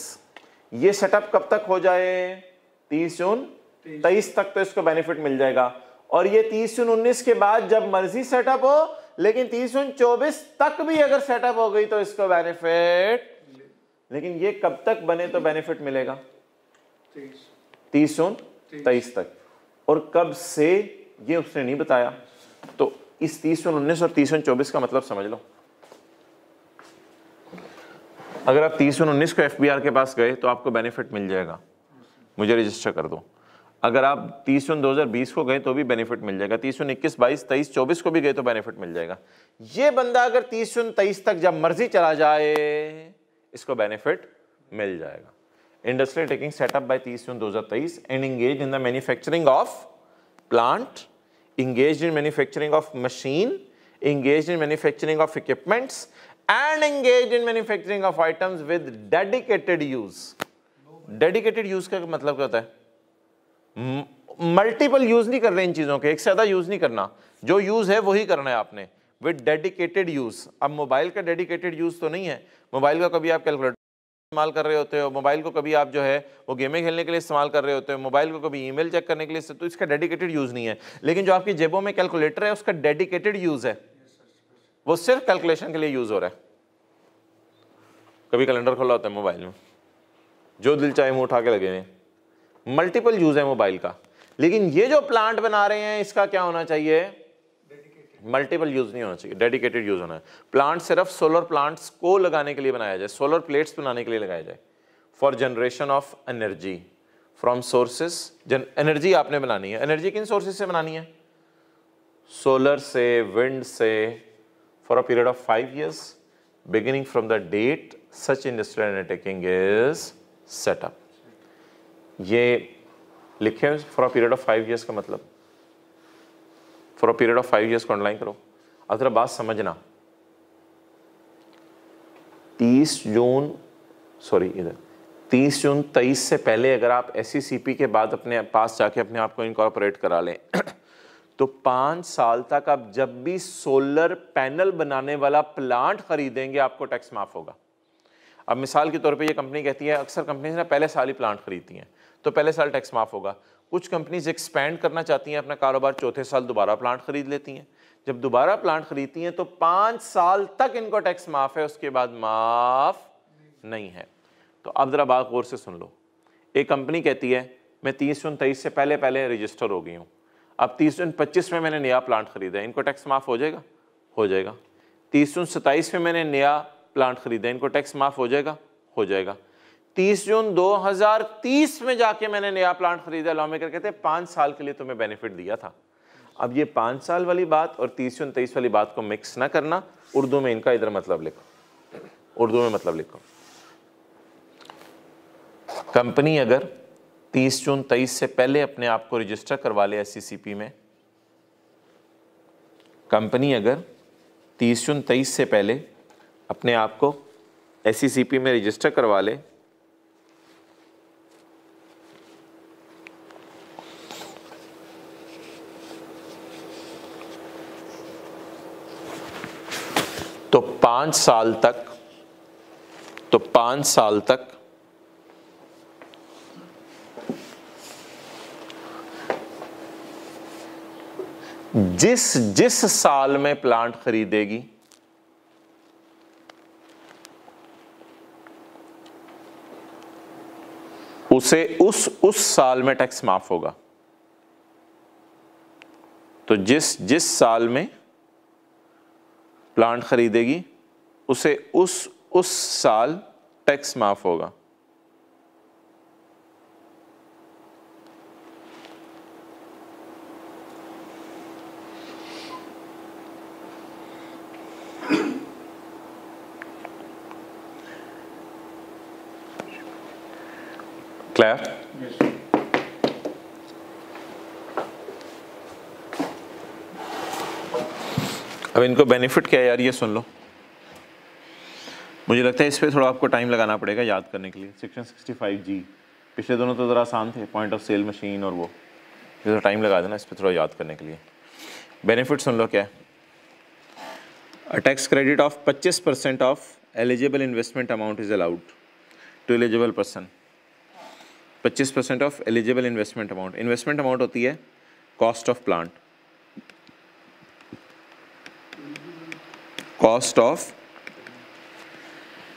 ये सेटअप कब तक हो जाए 30 जून 23 तक तो इसको बेनिफिट मिल जाएगा और ये 30 जून 19 के बाद जब मर्जी सेटअप हो लेकिन 30 जून 24 तक भी अगर सेटअप हो गई तो इसको बेनिफिट लेकिन ये कब तक बने तो बेनिफिट मिलेगा तीस जून तेईस तक और कब से ये उसने नहीं बताया तो इस तीस जून उन्नीस और तीस जून चौबीस का मतलब समझ लो अगर आप तीस वन उन्नीस को एफ के पास गए तो आपको बेनिफिट मिल जाएगा मुझे रजिस्टर कर दो अगर आप तीस जून दो को गए तो भी बेनिफिट मिल जाएगा तीस जून इक्कीस बाईस तेईस चौबीस को भी गए तो बेनिफिट मिल जाएगा ये बंदा अगर तीस जून तेईस तक जब मर्जी चला जाए इसको बेनिफिट मिल जाएगा इंडस्ट्रियल टेकिंग सेटअप बाई तीस जून दो हजार तेईस and engage in the manufacturing of plant engage in manufacturing of machine engage in manufacturing of equipments and engage in manufacturing of items with dedicated use dedicated use का मतलब क्या होता है मल्टीपल यूज नहीं कर रहे इन चीज़ों के एक से ज़्यादा यूज नहीं करना जो यूज है वही करना है आपने विद डेडिकेटेड यूज अब मोबाइल का डेडिकेटेड यूज तो नहीं है मोबाइल का कभी आप कैलकुलेटर इस्तेमाल कर रहे होते हो मोबाइल को कभी आप जो है वो गेमें खेलने के लिए इस्तेमाल कर रहे होते हो मोबाइल को कभी ईमेल चेक करने के लिए तो इसका डेडिकेटेड यूज़ नहीं है लेकिन जो आपकी जेबों में कैलकुलेटर है उसका डेडिकेटेड यूज़ है वो सिर्फ कैलकुलेशन के लिए यूज़ हो रहा है कभी कैलेंडर खोला होता है मोबाइल में जो दिल चाहे वो उठा के लगे हुए मल्टीपल यूज़ है मोबाइल का लेकिन ये जो प्लांट बना रहे हैं इसका क्या होना चाहिए मल्टीपल यूज़ नहीं होना चाहिए डेडिकेटेड यूज़ होना है प्लांट सिर्फ सोलर प्लांट्स को लगाने के लिए बनाया जाए सोलर प्लेट्स बनाने के लिए लगाया जाए for generation of energy from sources जन एनर्जी आपने बनानी है एनर्जी किन सोर्सेज से बनानी है सोलर से विंड से for a period of 5 years beginning from the date such industrial undertaking is set up. ये लिखे for a period of five years का मतलब for a period of five years को अंडरलाइन करो अदर बात समझना 30 जून सॉरी इधर 30 जून 23 से पहले अगर आप एस e के बाद अपने पास जाके अपने आप को इनकॉर्पोरेट करा लें तो पांच साल तक आप जब भी सोलर पैनल बनाने वाला प्लांट खरीदेंगे आपको टैक्स माफ़ होगा अब मिसाल के तौर पे ये कंपनी कहती है अक्सर कंपनीज ना पहले साल ही प्लांट खरीदती हैं तो पहले साल टैक्स माफ़ होगा कुछ कंपनीज एक्सपेंड करना चाहती हैं अपना कारोबार चौथे साल दोबारा प्लांट खरीद लेती हैं जब दोबारा प्लांट खरीदती हैं तो पांच साल तक इनको टैक्स माफ़ है उसके बाद माफ़ नहीं है तो अब ज़रा बात गौर से सुन लो एक कंपनी कहती है मैं तीस जून तेईस से पहले पहले रजिस्टर हो गई हूँ अब तीस जून पच्चीस में मैंने नया प्लांट खरीदा इनको टैक्स माफ़ हो जाएगा हो जाएगा तीस जून सत्ताईस में मैंने नया प्लांट खरीदा इनको टैक्स माफ़ हो जाएगा हो जाएगा तीस जून 2030 में जाके मैंने नया प्लांट खरीदा लॉ मेकर कहते हैं पाँच साल के लिए तुम्हें बेनिफिट दिया था अब ये पाँच साल वाली बात और तीस जून तेईस वाली बात को मिक्स ना करना उर्दू में इनका इधर मतलब लिखो उर्दू में मतलब लिखो कंपनी अगर तीस जून तेईस से पहले अपने आप को रजिस्टर करवा ले एस e में कंपनी अगर तीस जून तेईस से पहले अपने आप को एस e में रजिस्टर करवा ले तो पाँच साल तक तो पाँच साल तक जिस जिस साल में प्लांट खरीदेगी उसे उस उस साल में टैक्स माफ होगा तो जिस जिस साल में प्लांट खरीदेगी उसे उस उस साल टैक्स माफ होगा इनको बेनिफिट क्या है यार ये सुन लो मुझे लगता है इस पर थोड़ा आपको टाइम लगाना पड़ेगा याद करने के लिए सेक्शन सिक्सटी फाइव जी पिछले दोनों तो ज़रा आसान थे पॉइंट ऑफ सेल मशीन और वो ये तो टाइम लगा देना इस पर थोड़ा याद करने के लिए बेनिफिट सुन लो क्या है टैक्स क्रेडिट ऑफ पच्चीस percent of eligible investment amount is allowed to eligible person पच्चीस percent of eligible investment amount investment amount होती है cost of plant cost of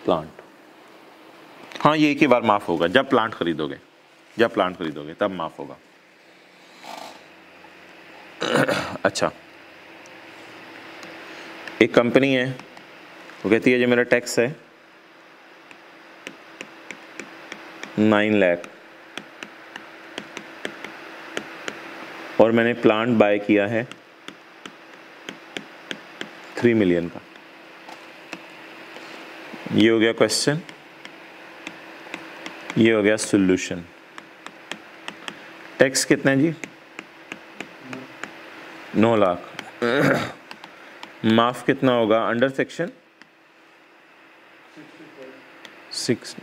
plant हाँ ये एक ही बार माफ़ होगा जब प्लांट खरीदोगे जब प्लांट खरीदोगे तब माफ़ होगा अच्छा एक कंपनी है वो कहती है जो मेरा टैक्स है नाइन लाख और मैंने प्लांट बाय किया है थ्री मिलियन का ये हो गया क्वेश्चन ये हो गया सॉल्यूशन टैक्स कितना है जी नौ लाख माफ कितना होगा अंडर सेक्शन सिक्स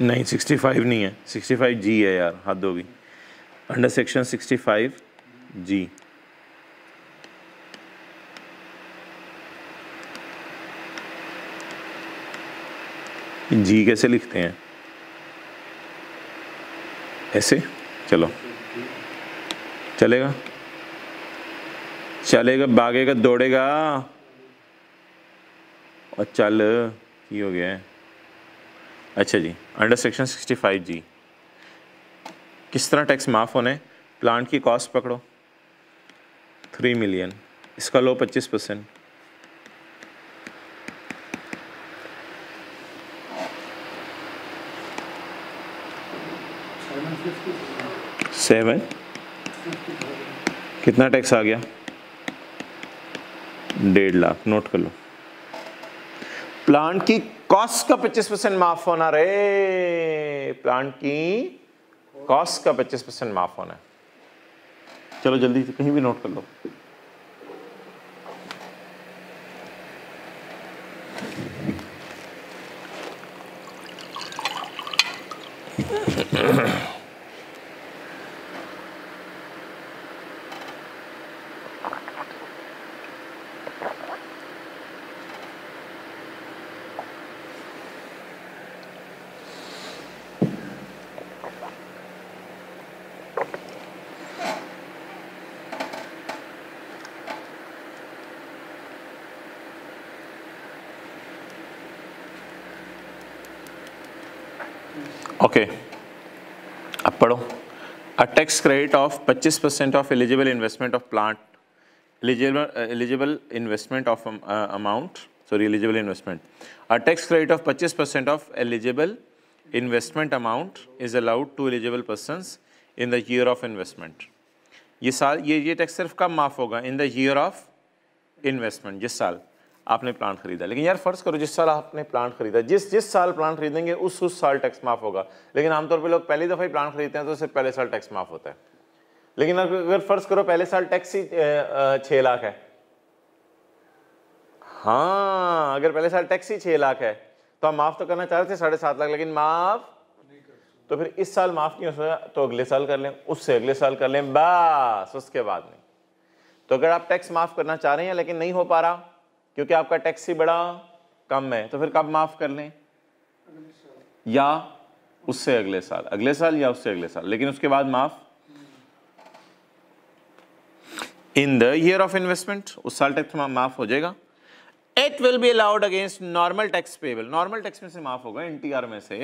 नहीं सिक्सटी फाइव नहीं है सिक्सटी फाइव जी है यार हद होगी under section sixty five G G कैसे लिखते हैं ऐसे चलो चलेगा चलेगा भागेगा दौड़ेगा और चल ये हो गया है अच्छा जी अंडर सेक्शन 65 जी किस तरह टैक्स माफ़ होने प्लांट की कॉस्ट पकड़ो थ्री मिलियन इसका लो पच्चीस परसेंट सेवन कितना टैक्स आ गया डेढ़ लाख नोट कर लो प्लांट की कॉस्ट का पच्चीस परसेंट माफ होना रे प्लांट की कॉस्ट का पच्चीस परसेंट माफ होना है चलो जल्दी से कहीं भी नोट कर लो ओके अब पढ़ो a tax credit of 25 percent of eligible investment of plant eligible eligible investment of amount sorry eligible investment a tax credit of 25 percent of eligible investment amount is allowed to eligible person in the year of investment ये साल ये ये tax सिर्फ कब माफ़ होगा in the year of investment जिस साल आपने प्लांट खरीदा लेकिन यार फ़र्ज़ करो जिस साल आपने प्लांट खरीदा जिस जिस साल प्लांट खरीदेंगे उस उस साल टैक्स माफ़ होगा लेकिन आमतौर पर लोग पहली दफ़ा ही प्लांट खरीदते हैं तो उससे पहले साल टैक्स माफ़ होता है लेकिन अगर फ़र्ज़ करो पहले साल टैक्स ही छह लाख है हाँ अगर पहले साल टैक्स ही छह लाख है तो आप माफ़ तो करना चाह रहे थे साढ़े सात लाख लेकिन माफ़ तो फिर इस साल माफ़ नहीं हो सकता तो अगले साल कर लें उससे अगले साल कर लें बस उसके बाद नहीं तो अगर आप टैक्स माफ़ करना चाह रहे हैं लेकिन नहीं हो पा रहा क्योंकि आपका टैक्स ही बड़ा कम है तो फिर कब माफ़ कर लें या उससे अगले साल अगले साल या उससे अगले साल लेकिन उसके बाद माफ़ in the year of investment उस साल टैक्स माफ हो जाएगा it will be allowed against normal tax payable normal tax में से माफ होगा एन में से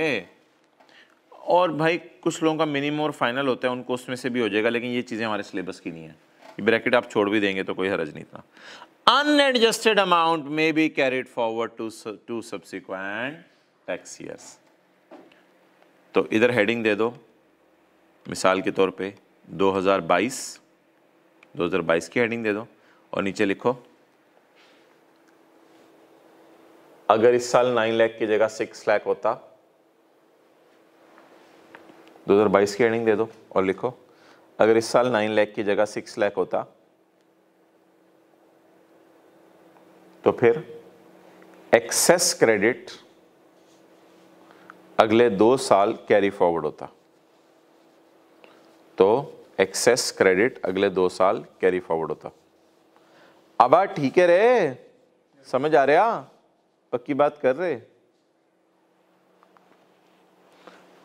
और भाई कुछ लोगों का मिनिमम और फाइनल होता है उनको उसमें से भी हो जाएगा लेकिन ये चीज़ें हमारे सिलेबस की नहीं है ब्रैकेट आप छोड़ भी देंगे तो कोई हरज नहीं था unadjusted amount may be carried forward to, to subsequent tax years. तो इधर हेडिंग दे दो मिसाल के तौर पे 2022 2022 की हेडिंग दे दो और नीचे लिखो अगर इस साल 9 लाख की जगह 6 लाख होता 2022 की हेडिंग दे दो और लिखो अगर इस साल 9 लाख की जगह 6 लाख होता तो फिर एक्सेस क्रेडिट अगले दो साल कैरी फॉरवर्ड होता तो एक्सेस क्रेडिट अगले दो साल कैरी फॉरवर्ड होता अब ठीक है रे समझ आ रहा पक्की बात कर रहे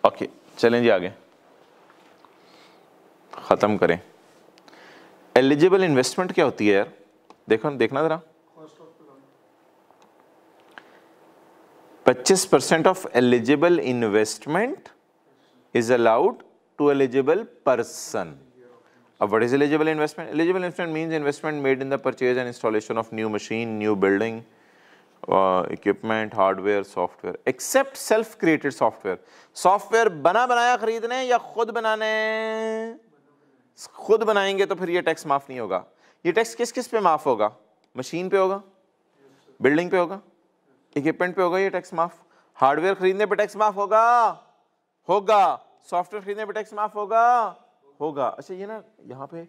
ओके चलें जी आगे ख़त्म करें एलिजिबल इन्वेस्टमेंट क्या होती है यार देखो देखना ज़रा पच्चीस percent of eligible investment is allowed to eligible person अब what is eligible investment eligible investment means investment made in the purchase and installation of new machine new building equipment hardware software except self created software software बना बनाया खरीदने या खुद बनाने खुद बनाएंगे तो फिर ये टैक्स माफ नहीं होगा ये टैक्स किस किस पे माफ होगा मशीन पे होगा बिल्डिंग पे होगा इक्विपमेंट पे होगा ये टैक्स माफ हार्डवेयर खरीदने पे टैक्स माफ होगा होगा सॉफ्टवेयर खरीदने पे टैक्स माफ होगा होगा अच्छा ये ना यहाँ पे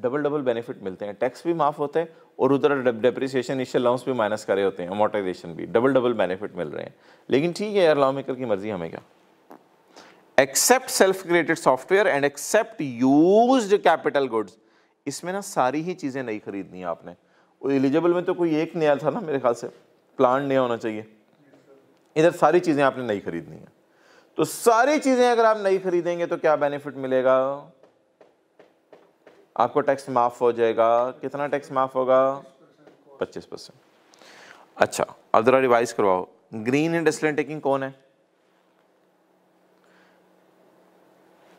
डबल डबल बेनिफिट मिलते हैं टैक्स भी माफ होते हैं और उधर डेप्रिसिएशन इनिशियल अलाउंस भी माइनस करे होते हैं अमोटाइजेशन भी डबल डबल बेनिफिट मिल रहे हैं लेकिन ठीक है यार लॉ मेकर की मर्जी हमें क्या except self created software and except use capital goods इसमें ना सारी ही चीज़ें नहीं खरीदनी आपने एलिजिबल में तो कोई एक नया था ना मेरे ख्याल से प्लान नया होना चाहिए इधर सारी चीज़ें आपने नहीं खरीदनी है तो सारी चीज़ें अगर आप नहीं खरीदेंगे तो क्या बेनिफिट मिलेगा आपको टैक्स माफ़ हो जाएगा कितना टैक्स माफ़ होगा पच्चीस परसेंट अच्छा अब ज़रा रिवाइज करवाओ ग्रीन इंडस्ट्रियल टेकिंग कौन है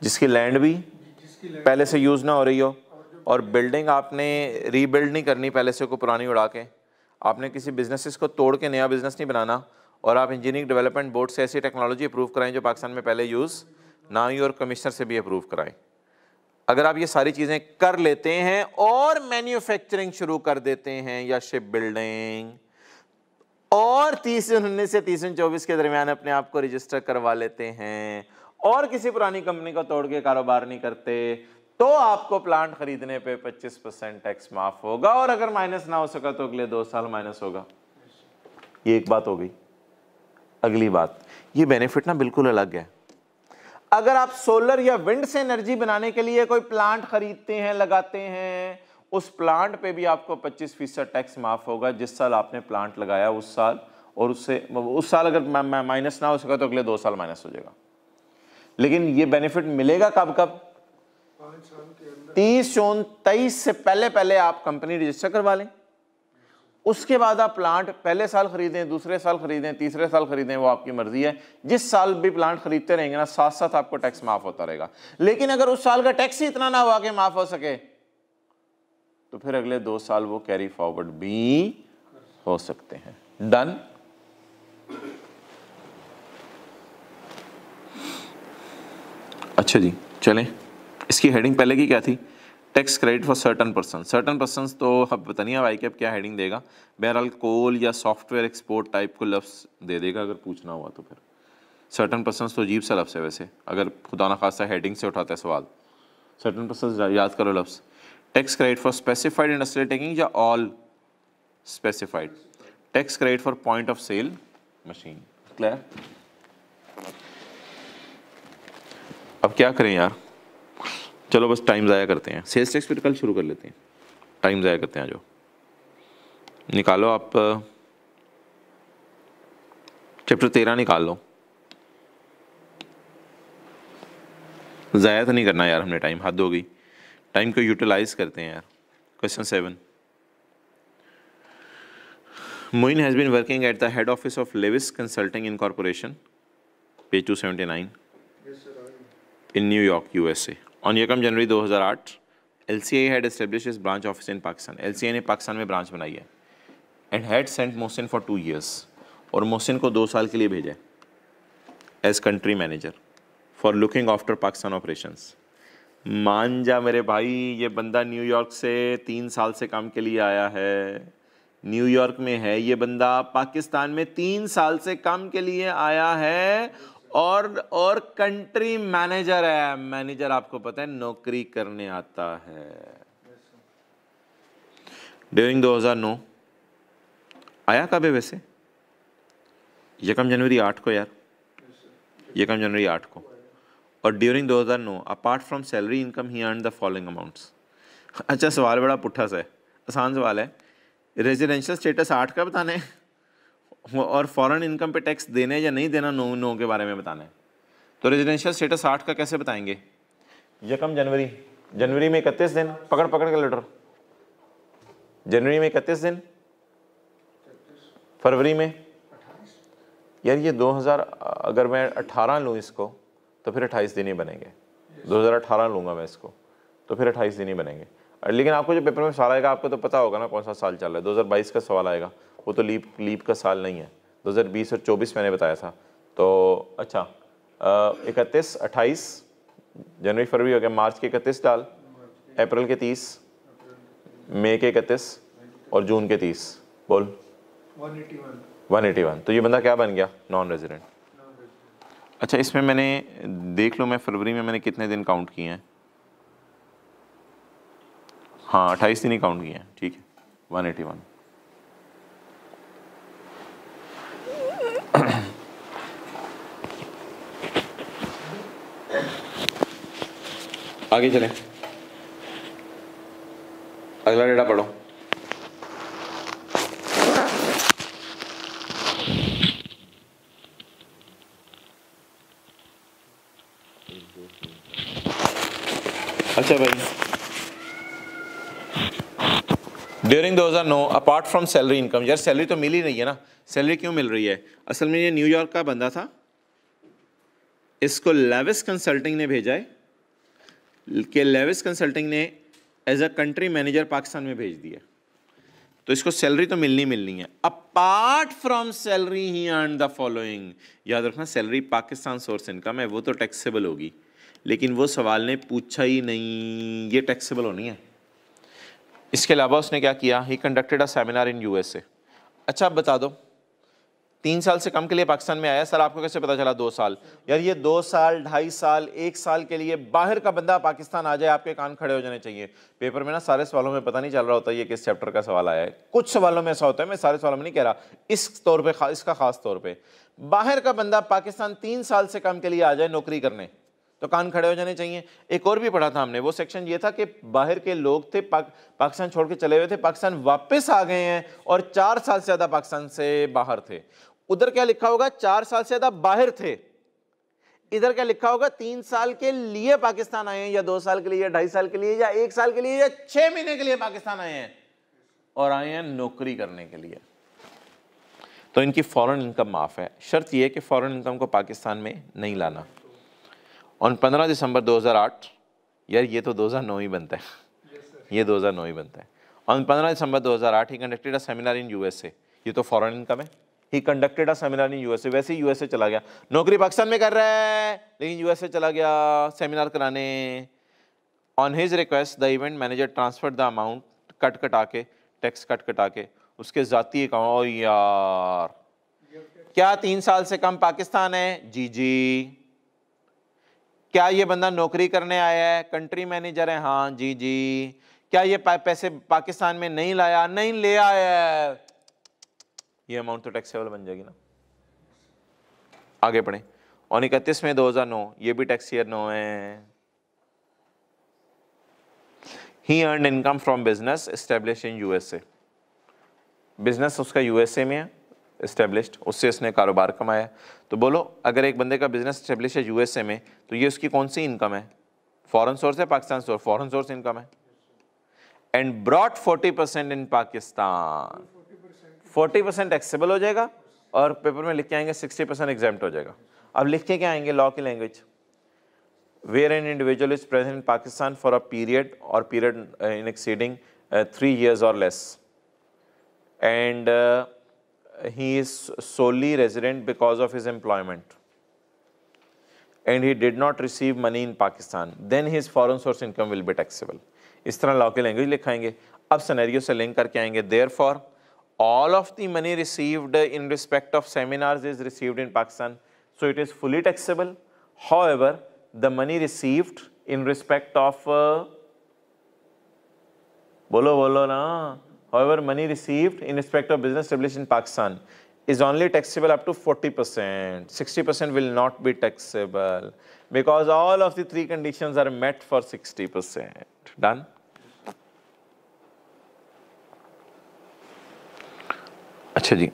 जिसकी लैंड भी जिसकी पहले से यूज़ ना हो रही हो और बिल्डिंग आपने रीबिल्ड नहीं करनी पहले से को पुरानी उड़ा के आपने किसी बिजनेसेस को तोड़ के नया बिजनेस नहीं बनाना और आप इंजीनियरिंग डेवलपमेंट बोर्ड से ऐसी टेक्नोलॉजी अप्रूव कराएं जो पाकिस्तान में पहले यूज़ ना ही और कमिश्नर से भी अप्रूव कराएं अगर आप ये सारी चीज़ें कर लेते हैं और मैन्युफैक्चरिंग शुरू कर देते हैं या शिप बिल्डिंग और तीस उन्नीस से तीस चौबीस के दरमियान अपने आप को रजिस्टर करवा लेते हैं और किसी पुरानी कंपनी को तोड़ के कारोबार नहीं करते तो आपको प्लांट खरीदने पे 25 परसेंट टैक्स माफ होगा और अगर माइनस ना हो सका तो अगले दो साल माइनस होगा ये एक बात हो गई अगली बात ये बेनिफिट ना बिल्कुल अलग है अगर आप सोलर या विंड से एनर्जी बनाने के लिए कोई प्लांट खरीदते हैं लगाते हैं उस प्लांट पे भी आपको 25 फीसद टैक्स माफ होगा जिस साल आपने प्लांट लगाया उस साल और उससे उस साल अगर माइनस ना हो सका तो अगले दो साल माइनस हो जाएगा लेकिन ये बेनिफिट मिलेगा कब कब तीस जून तेईस से पहले पहले आप कंपनी रजिस्टर करवा लें उसके बाद आप प्लांट पहले साल खरीदें दूसरे साल खरीदें तीसरे साल खरीदें वो आपकी मर्जी है जिस साल भी प्लांट खरीदते रहेंगे ना साथ साथ आपको टैक्स माफ होता रहेगा लेकिन अगर उस साल का टैक्स ही इतना ना हुआ कि माफ हो सके तो फिर अगले दो साल वो कैरी फॉरवर्ड भी हो सकते हैं डन अच्छा जी चलें इसकी हेडिंग पहले की क्या थी tax credit for certain person certain person तो अब पता नहीं अब आई कैप क्या हेडिंग देगा बहरहाल कोल या सॉफ्टवेयर एक्सपोर्ट टाइप को लफ्स दे देगा अगर पूछना हुआ तो फिर सर्टन पर्सन तो अजीब सा लफ्स है वैसे अगर खुदा ना खासा हेडिंग से उठाता है सवाल सर्टन पर्सन याद करो लफ्स tax credit for specified industrial taking या all specified tax credit for point of sale machine clear अब क्या करें यार चलो बस टाइम ज़ाया करते हैं सेल्स टैक्स फिर कल शुरू कर लेते हैं टाइम ज़ाया करते हैं जो निकालो आप चैप्टर तेरह निकाल लो ज़ाया तो नहीं करना यार हमने टाइम हद हो गई टाइम को यूटिलाइज़ करते हैं यार question seven Moin has been working at the head office of Lewis consulting in corporation page two seventy nine in New York U S A on यकम जनवरी 2008, LCA had established its branch office in Pakistan. LCA ने पाकिस्तान में branch बनाई है and had sent Mohsin for two years और मोहसिन को दो साल के लिए भेजा as country manager for looking after Pakistan operation मान जा मेरे भाई ये बंदा न्यूयॉर्क से तीन साल से काम के लिए आया है न्यूयॉर्क में है ये बंदा पाकिस्तान में तीन साल से काम के लिए आया है और और कंट्री मैनेजर है मैनेजर आपको पता है नौकरी करने आता है ड्यूरिंग 2009 आया कब है वैसे यकम जनवरी आठ को यार यकम जनवरी आठ को और during 2009 apart from salary income he earn the following amounts अच्छा सवाल बड़ा पुट्ठा सा है आसान सवाल है रेजिडेंशियल स्टेटस आठ का बताने है और फॉरेन इनकम पे टैक्स देने या नहीं देना नो नो के बारे में बताना है तो रेजिडेंशियल स्टेटस आठ का कैसे बताएंगे यकम जनवरी जनवरी में इकतीस दिन पकड़ पकड़ के लेटर जनवरी में इकतीस दिन फरवरी में यार ये 2000 अगर मैं 18 लूँ इसको तो फिर 28 दिन ही बनेंगे 2018 लूँगा मैं इसको तो फिर 28 दिन ही बनेंगे लेकिन आपको जो पेपर में सवाल आएगा आपको तो पता होगा ना कौन सा साल चल रहा है 2022 का सवाल आएगा वो तो लीप लीप का साल नहीं है 2020 और 24 मैंने बताया था तो अच्छा इकतीस अट्ठाईस जनवरी फरवरी हो गया मार्च के इकतीस डाल अप्रैल के तीस मई के इकतीस और जून के तीस बोल 181 181 तो ये बंदा क्या बन गया नॉन रेजिडेंट अच्छा इसमें मैंने देख लो मैं फरवरी में मैंने कितने दिन काउंट किए हैं हाँ अट्ठाईस दिन ही काउंट किए हैं ठीक है वन एटी वन आगे चले अगला डेटा पढ़ो अच्छा भाई during 2009 apart from salary income यार सैलरी तो मिल ही रही है ना सैलरी क्यों मिल रही है असल में ये न्यूयॉर्क का बंदा था इसको लेविस कंसल्टिंग ने भेजा है कि लेविस कंसल्टिंग ने as a country manager Pakistan में भेज दिया तो इसको सैलरी तो मिलनी मिलनी है apart from salary he earn the following याद रखना सैलरी पाकिस्तान सोर्स इनकम है वो तो टैक्सेबल होगी लेकिन वो सवाल ने पूछा ही नहीं ये टैक्सेबल होनी है इसके अलावा उसने क्या किया ही कंडक्टेड अ सेमिनार इन ए अच्छा आप बता दो तीन साल से कम के लिए पाकिस्तान में आया सर आपको कैसे पता चला दो साल यार ये दो साल ढाई साल एक साल के लिए बाहर का बंदा पाकिस्तान आ जाए आपके कान खड़े हो जाने चाहिए पेपर में ना सारे सवालों में पता नहीं चल रहा होता ये किस चैप्टर का सवाल आया है कुछ सवालों में ऐसा होता है मैं सारे सवालों में नहीं कह रहा इस तौर पर इसका खास तौर पर बाहर का बंदा पाकिस्तान तीन साल से कम के लिए आ जाए नौकरी करने तो कान खड़े हो जाने चाहिए एक और भी पढ़ा था हमने वो सेक्शन ये था कि बाहर के लोग थे पाक, पाकिस्तान छोड़ के चले हुए थे पाकिस्तान वापस आ गए हैं और चार साल से ज़्यादा पाकिस्तान से बाहर थे उधर क्या लिखा होगा चार साल से ज़्यादा बाहर थे इधर क्या लिखा होगा तीन साल के लिए पाकिस्तान आए हैं या दो साल के लिए या ढाई साल के लिए या एक साल के लिए या छह महीने के लिए पाकिस्तान आए हैं और आए हैं नौकरी करने के लिए तो इनकी फ़ॉरेन इनकम माफ़ है शर्त यह कि फ़ॉरेन इनकम को पाकिस्तान में नहीं लाना ऑन पंद्रह दिसंबर 2008 यार ये तो 2009 ही बनता है yes, ये 2009 ही बनता है ऑन पंद्रह दिसंबर 2008 he conducted a seminar in USA ये तो फॉरेन इनकम है he conducted a seminar in USA वैसे ही यूएसए चला गया नौकरी पाकिस्तान में कर रहा है लेकिन यूएसए चला गया सेमिनार कराने on his request the event manager transfer the amount cut कटा के टैक्स कट कटा के उसके ज़ाती अकाउंट यार क्या तीन साल से कम पाकिस्तान है जी जी क्या ये बंदा नौकरी करने आया है कंट्री मैनेजर है हाँ जी जी क्या ये पैसे पाकिस्तान में नहीं लाया नहीं ले आया है ये अमाउंट तो टैक्सेबल बन जाएगी ना आगे पढ़े और इकतीस में दो हजार नौ ये भी टैक्स ईयर नो है he earn income from business establish in USA business उसका यूएसए में है इस्टेब्लिश्ड उससे उसने कारोबार कमाया तो बोलो अगर एक बंदे का बिजनेस इस्टेब्लिश है यूएसए में तो ये उसकी कौन सी इनकम है फॉरेन सोर्स है Pakistan source foreign source income है and broad 40 percent in Pakistan 40 percent taxable हो जाएगा और पेपर में लिख के आएंगे 60 परसेंट एग्जाम्ट हो जाएगा अब लिख के क्या आएंगे लॉ की language where an individual is present in Pakistan for a period or period in exceeding three years or less and uh, he is solely resident because of his employment and he did not receive money in Pakistan, then his foreign source income will be taxable. इस तरह law language लिखाएंगे अब scenario से link करके आएंगे there all of the money received in respect of seminars is received in Pakistan. So it is fully taxable. However, the money received in respect of, uh, bolo bolo However, money received in respect of business established in Pakistan is only taxable up to 40%. 60% will not be taxable because all of the three conditions are met for 60%. Done? अच्छा जी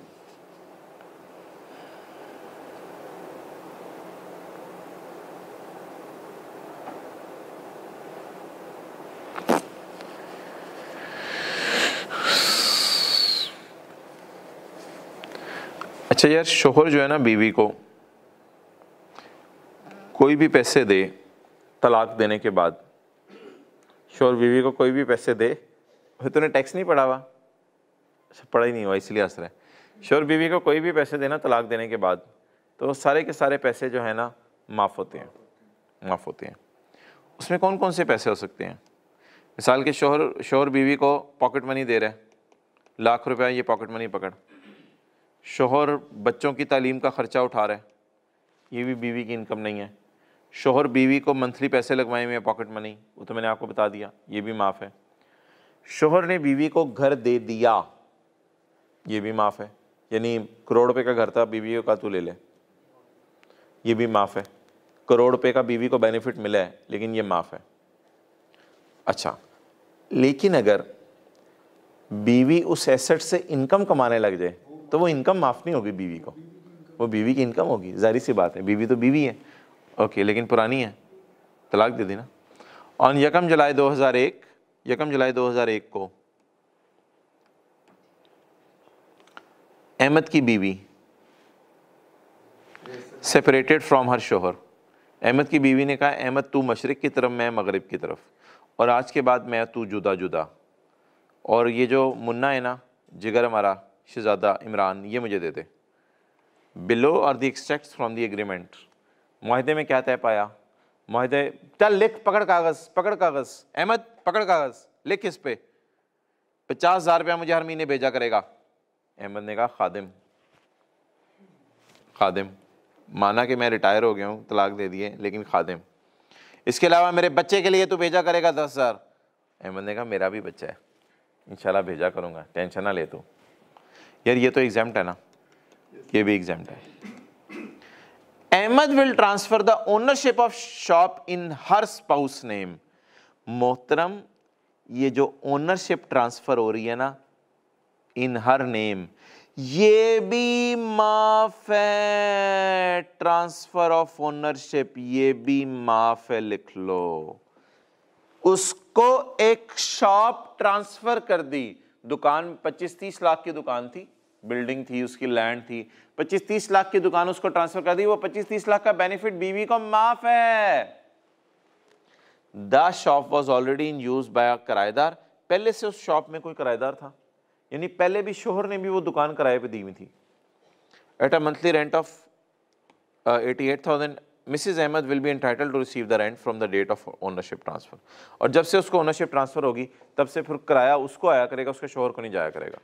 अच्छा यार शोहर जो है ना बीवी को कोई भी पैसे दे तलाक देने के बाद शोहर बीवी को कोई भी पैसे दे तूने टैक्स नहीं पढ़ा हुआ अच्छा, पढ़ा ही नहीं हुआ इसलिए हंस रहा है शोहर बीवी को कोई भी पैसे देना तलाक देने के बाद तो सारे के सारे पैसे जो है ना माफ़ होते हैं माफ़ होते हैं उसमें कौन कौन से पैसे हो सकते हैं मिसाल के शोहर शोहर बीवी को पॉकेट मनी दे रहे हैं लाख रुपया ये पॉकेट मनी पकड़ शोहर बच्चों की तालीम का ख़र्चा उठा रहा है ये भी बीवी की इनकम नहीं है शोहर बीवी को मंथली पैसे लगवाए हुए हैं पॉकेट मनी वो तो मैंने आपको बता दिया ये भी माफ़ है शोहर ने बीवी को घर दे दिया ये भी माफ़ है यानी करोड़ रुपये का घर था बीवी का तू ले ले ये भी माफ़ है करोड़ रुपये का बीवी को बेनिफिट मिला है लेकिन ये माफ़ है अच्छा लेकिन अगर बीवी उस एसेट से इनकम कमाने लग जाए तो वो इनकम माफ़ नहीं होगी बीवी को वो बीवी की इनकम होगी जाहिर सी बात है बीवी तो बीवी है ओके लेकिन पुरानी है तलाक दे देना और यकम जुलाई 2001 यकम जुलाई 2001 को अहमद की बीवी सेपरेटेड फ्रॉम हर शोहर अहमद की बीवी ने कहा अहमद तू मशरक़ की तरफ मैं मगरब की तरफ और आज के बाद मैं तू जुदा जुदा और ये जो मुन्ना है ना जिगर हमारा शहजादा इमरान ये मुझे दे दे below are the extract from the agreement माहदे में क्या तय पाया माहदे चल लिख पकड़ कागज़ पकड़ कागज़ अहमद पकड़ कागज़ लिख इस पर पचास हज़ार रुपया मुझे हर महीने भेजा करेगा अहमद ने कहा खादिम खादिम माना कि मैं रिटायर हो गया हूँ तलाक दे दिए लेकिन खादिम इसके अलावा मेरे बच्चे के लिए तो भेजा करेगा दस हज़ार अहमद ने कहा मेरा भी बच्चा है इंशाल्लाह भेजा करूँगा टेंशन ना ले तू यार ये तो एग्जाम है ना ये भी एग्जाम है Ahmed will transfer the ownership of shop in her spouse name मोहतरम ये जो ओनरशिप ट्रांसफर हो रही है ना इन हर नेम ये भी माफ है ट्रांसफर ऑफ ओनरशिप ये भी माफ है लिख लो उसको एक शॉप ट्रांसफर कर दी दुकान 25-30 लाख की दुकान थी बिल्डिंग थी उसकी लैंड थी पच्चीस तीस लाख की दुकान उसको ट्रांसफर कर दी वो पच्चीस तीस लाख का बेनिफिट बीवी को माफ है the shop was already in use by किराएदार पहले से उस शॉप में कोई किराएदार था यानी पहले भी शोहर ने भी वो दुकान किराए पे दी हुई थी at a monthly rent of eighty eight thousand Mrs Ahmed will be entitle to receive the rent from the date of ownership transfer और जब से उसको ओनरशिप ट्रांसफ़र होगी तब से फिर किराया उसको आया करेगा उसके शोहर को नहीं जाया करेगा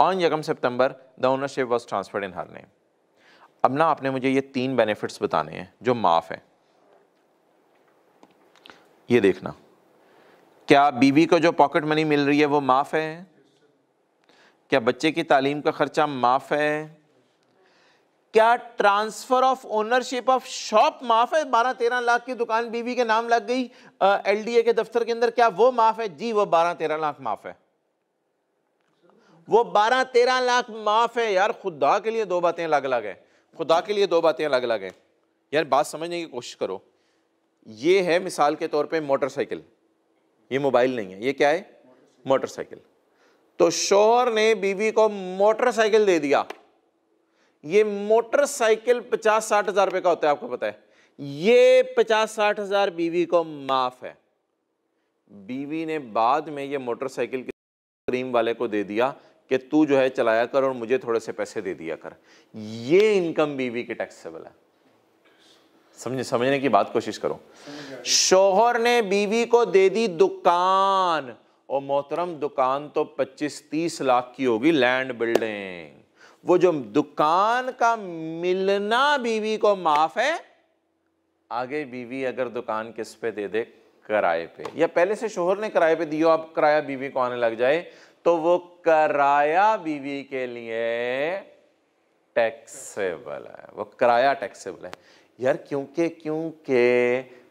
ऑन यकम सितंबर the ownership was transferred in her name अब ना आपने मुझे ये तीन बेनिफिट्स बताने हैं जो माफ़ हैं ये देखना क्या बीवी को जो पॉकेट मनी मिल रही है वो माफ़ है क्या बच्चे की तालीम का ख़र्चा माफ़ है क्या transfer of ownership of shop माफ़ है बारह तेरह लाख की दुकान बीवी के नाम लग गई एलडीए के दफ्तर के अंदर क्या वो माफ़ है जी वो बारह तेरह लाख माफ़ है वो बारह तेरह लाख माफ़ है यार खुदा के लिए दो बातें अलग अलग हैं खुदा के लिए दो बातें अलग अलग हैं यार बात समझने की कोशिश करो ये है मिसाल के तौर पे मोटरसाइकिल ये मोबाइल नहीं है ये क्या है मोटरसाइकिल तो शोहर ने बीवी को मोटरसाइकिल दे दिया ये मोटरसाइकिल पचास साठ हज़ार रुपये का होता है आपको पता है ये पचास साठ हज़ार बीवी को माफ़ है बीवी ने बाद में ये मोटरसाइकिल क्रीम वाले को दे दिया कि तू जो है चलाया कर और मुझे थोड़े से पैसे दे दिया कर ये इनकम बीवी के टैक्सेबल है समझ समझने की बात कोशिश करो शोहर ने बीवी को दे दी दुकान और मोहतरम दुकान तो 25-30 लाख की होगी लैंड बिल्डिंग वो जो दुकान का मिलना बीवी को माफ है आगे बीवी अगर दुकान किस पे दे दे किराए पे या पहले से शोहर ने किराए पे दियो आप किराया बीवी को आने लग जाए तो वो कराया बीवी के लिए टैक्सेबल है वो किराया टैक्सेबल है यार क्योंकि क्योंकि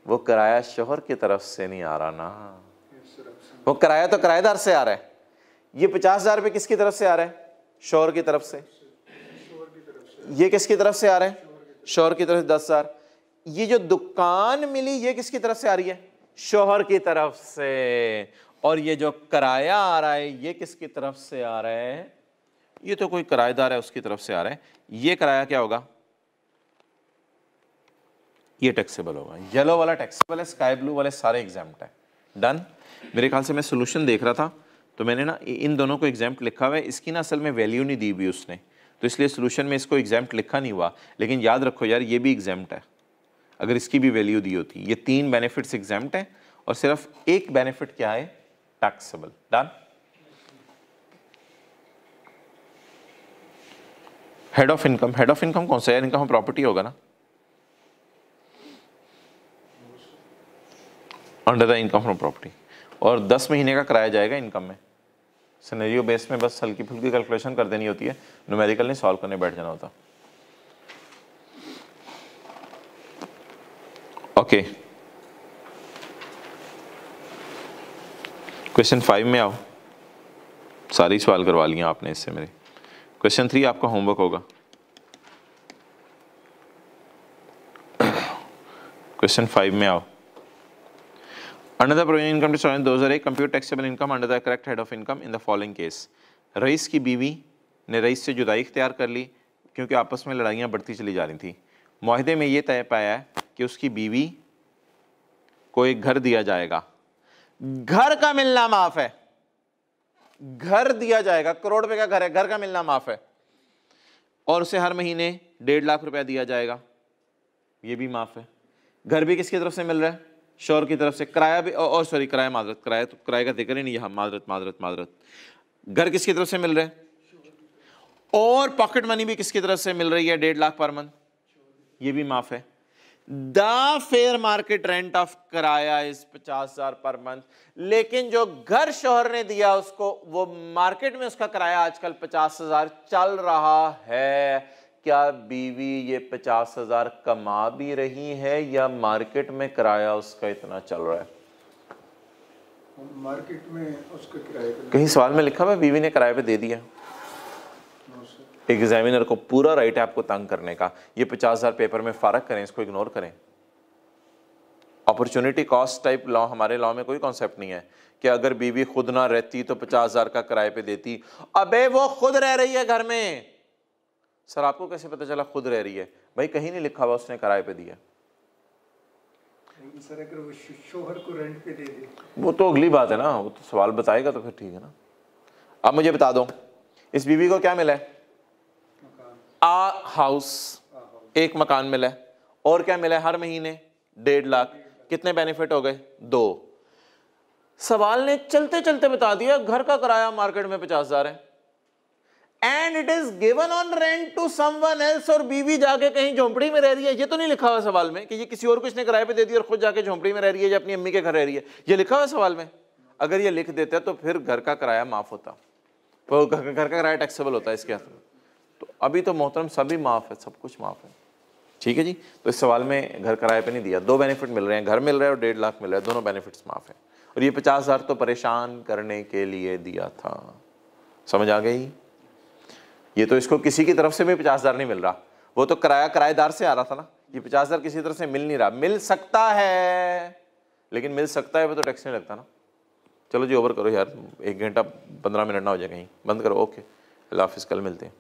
वो किराया शोहर की तरफ से नहीं आ रहा ना वो किराया तो किराएदार से आ रहा है ये पचास हज़ार रुपये किसकी तरफ से आ रहे हैं शोहर की तरफ से ये किसकी तरफ से आ रहे हैं शोहर की तरफ से दस हज़ार ये जो दुकान मिली ये किसकी तरफ से आ रही है शोहर की तरफ से और ये जो किराया आ रहा है ये किसकी तरफ से आ रहा है ये तो कोई किराएदार है उसकी तरफ से आ रहा है ये किराया क्या होगा ये टैक्सेबल होगा येलो वाला टैक्सेबल है स्काई ब्लू वाले सारे एग्जाम है डन मेरे ख्याल से मैं सोल्यूशन देख रहा था तो मैंने ना इन दोनों को एग्जाम लिखा हुआ है इसकी ना असल में वैल्यू नहीं दी हुई उसने तो इसलिए सोल्यूशन में इसको एग्जाम्प्ट लिखा नहीं हुआ लेकिन याद रखो यार ये भी एग्जाम है अगर इसकी भी वैल्यू दी होती ये तीन बेनिफिट्स एग्जाम है और सिर्फ एक बेनिफिट क्या है taxable. Done? Head of income head of income कौन सा इनकम प्रॉपर्टी होगा ना under the income from property और 10 महीने का कराया जाएगा इनकम में सिनेरियो बेस में बस हल्की फुल्की कैलकुलेशन कर देनी होती है न्यूमेरिकल नहीं सॉल्व करने बैठ जाना होता ओके okay. क्वेश्चन फाइव में आओ सारी सवाल करवा लिया आपने इससे मेरे क्वेश्चन थ्री आपका होमवर्क होगा क्वेश्चन फाइव में आओ Another provision income दो हज़ार एक computer taxable income under the correct head of income in the following case Raees की बीवी ने रईस से जुदाई इख्तियार कर ली क्योंकि आपस में लड़ाइयाँ बढ़ती चली जा रही थी माहदे में ये तय पाया कि उसकी बीवी को एक घर दिया जाएगा घर का मिलना माफ है घर दिया जाएगा करोड़ रुपए का घर है घर का मिलना माफ है और उसे हर महीने डेढ़ लाख रुपया दिया जाएगा ये भी माफ है घर भी किसकी तरफ से मिल रहा है शोर की तरफ से किराया भी और सॉरी किराया माजरत किराया तो किराए का देकर ही नहीं यहां माजरत माजरत माजरत घर किसकी तरफ से मिल रहा है और पॉकेट मनी भी किसकी तरफ से मिल रही है डेढ़ लाख पर मंथ ये भी माफ़ है the fair market rent of किराया इस पचास हजार पर मंथ लेकिन जो घर शोहर ने दिया उसको वो मार्केट में उसका किराया आजकल पचास हजार चल रहा है क्या बीवी ये पचास हजार कमा भी रही है या मार्केट में किराया उसका इतना चल रहा है मार्केट में उसका किराया कहीं सवाल में लिखा हुआ बीवी ने किराए पे दे दिया एग्जामिनर को पूरा राइट है आपको तंग करने का ये पचास हज़ार पेपर में फ़र्क करें इसको इग्नोर करें अपॉर्चुनिटी कॉस्ट टाइप लॉ हमारे लॉ में कोई कॉन्सेप्ट नहीं है कि अगर बीवी खुद ना रहती तो पचास हज़ार का किराए पे देती अबे वो खुद रह रही है घर में सर आपको कैसे पता चला खुद रह रही है भाई कहीं नहीं लिखा हुआ उसने किराए पे दिया सर अगर वो शोहर को रेंट पे दे दे वो तो अगली बात है ना वो तो सवाल बताएगा तो फिर ठीक है ना अब मुझे बता दो इस बीवी को क्या मिला है आ हाउस एक मकान मिला है और क्या मिला है हर महीने डेढ़ लाख कितने बेनिफिट हो गए दो सवाल ने चलते चलते बता दिया घर का किराया मार्केट में पचास हजार है and it is given on rent to someone else और बीवी जाके कहीं झोंपड़ी में रह रही है ये तो नहीं लिखा हुआ सवाल में कि ये किसी और को इसने किराए पे दे दिया और खुद जाके झोंपड़ी में रह रही है या अपनी अम्मी के घर रह रही है ये लिखा हुआ सवाल में अगर ये लिख देता तो फिर घर का किराया माफ होता घर का किराया टैक्सेबल होता है इसके हाथ में तो अभी तो मोहतरम सभी माफ़ है सब कुछ माफ़ है ठीक है जी तो इस सवाल में घर किराए पे नहीं दिया दो बेनिफिट मिल रहे हैं घर मिल रहा है और डेढ़ लाख मिल रहा है दोनों बेनिफिट्स माफ़ हैं और ये पचास हज़ार तो परेशान करने के लिए दिया था समझ आ गई ये तो इसको किसी की तरफ से भी पचास हज़ार नहीं मिल रहा वो तो किराया किराएदार से आ रहा था ना ये पचास हज़ार किसी तरह से मिल नहीं रहा मिल सकता है लेकिन मिल सकता है वो तो टैक्स नहीं लगता ना चलो जी ओवर करो यार एक घंटा पंद्रह मिनट ना हो जाए कहीं बंद करो ओके अल्लाह हाफिज़ कल मिलते हैं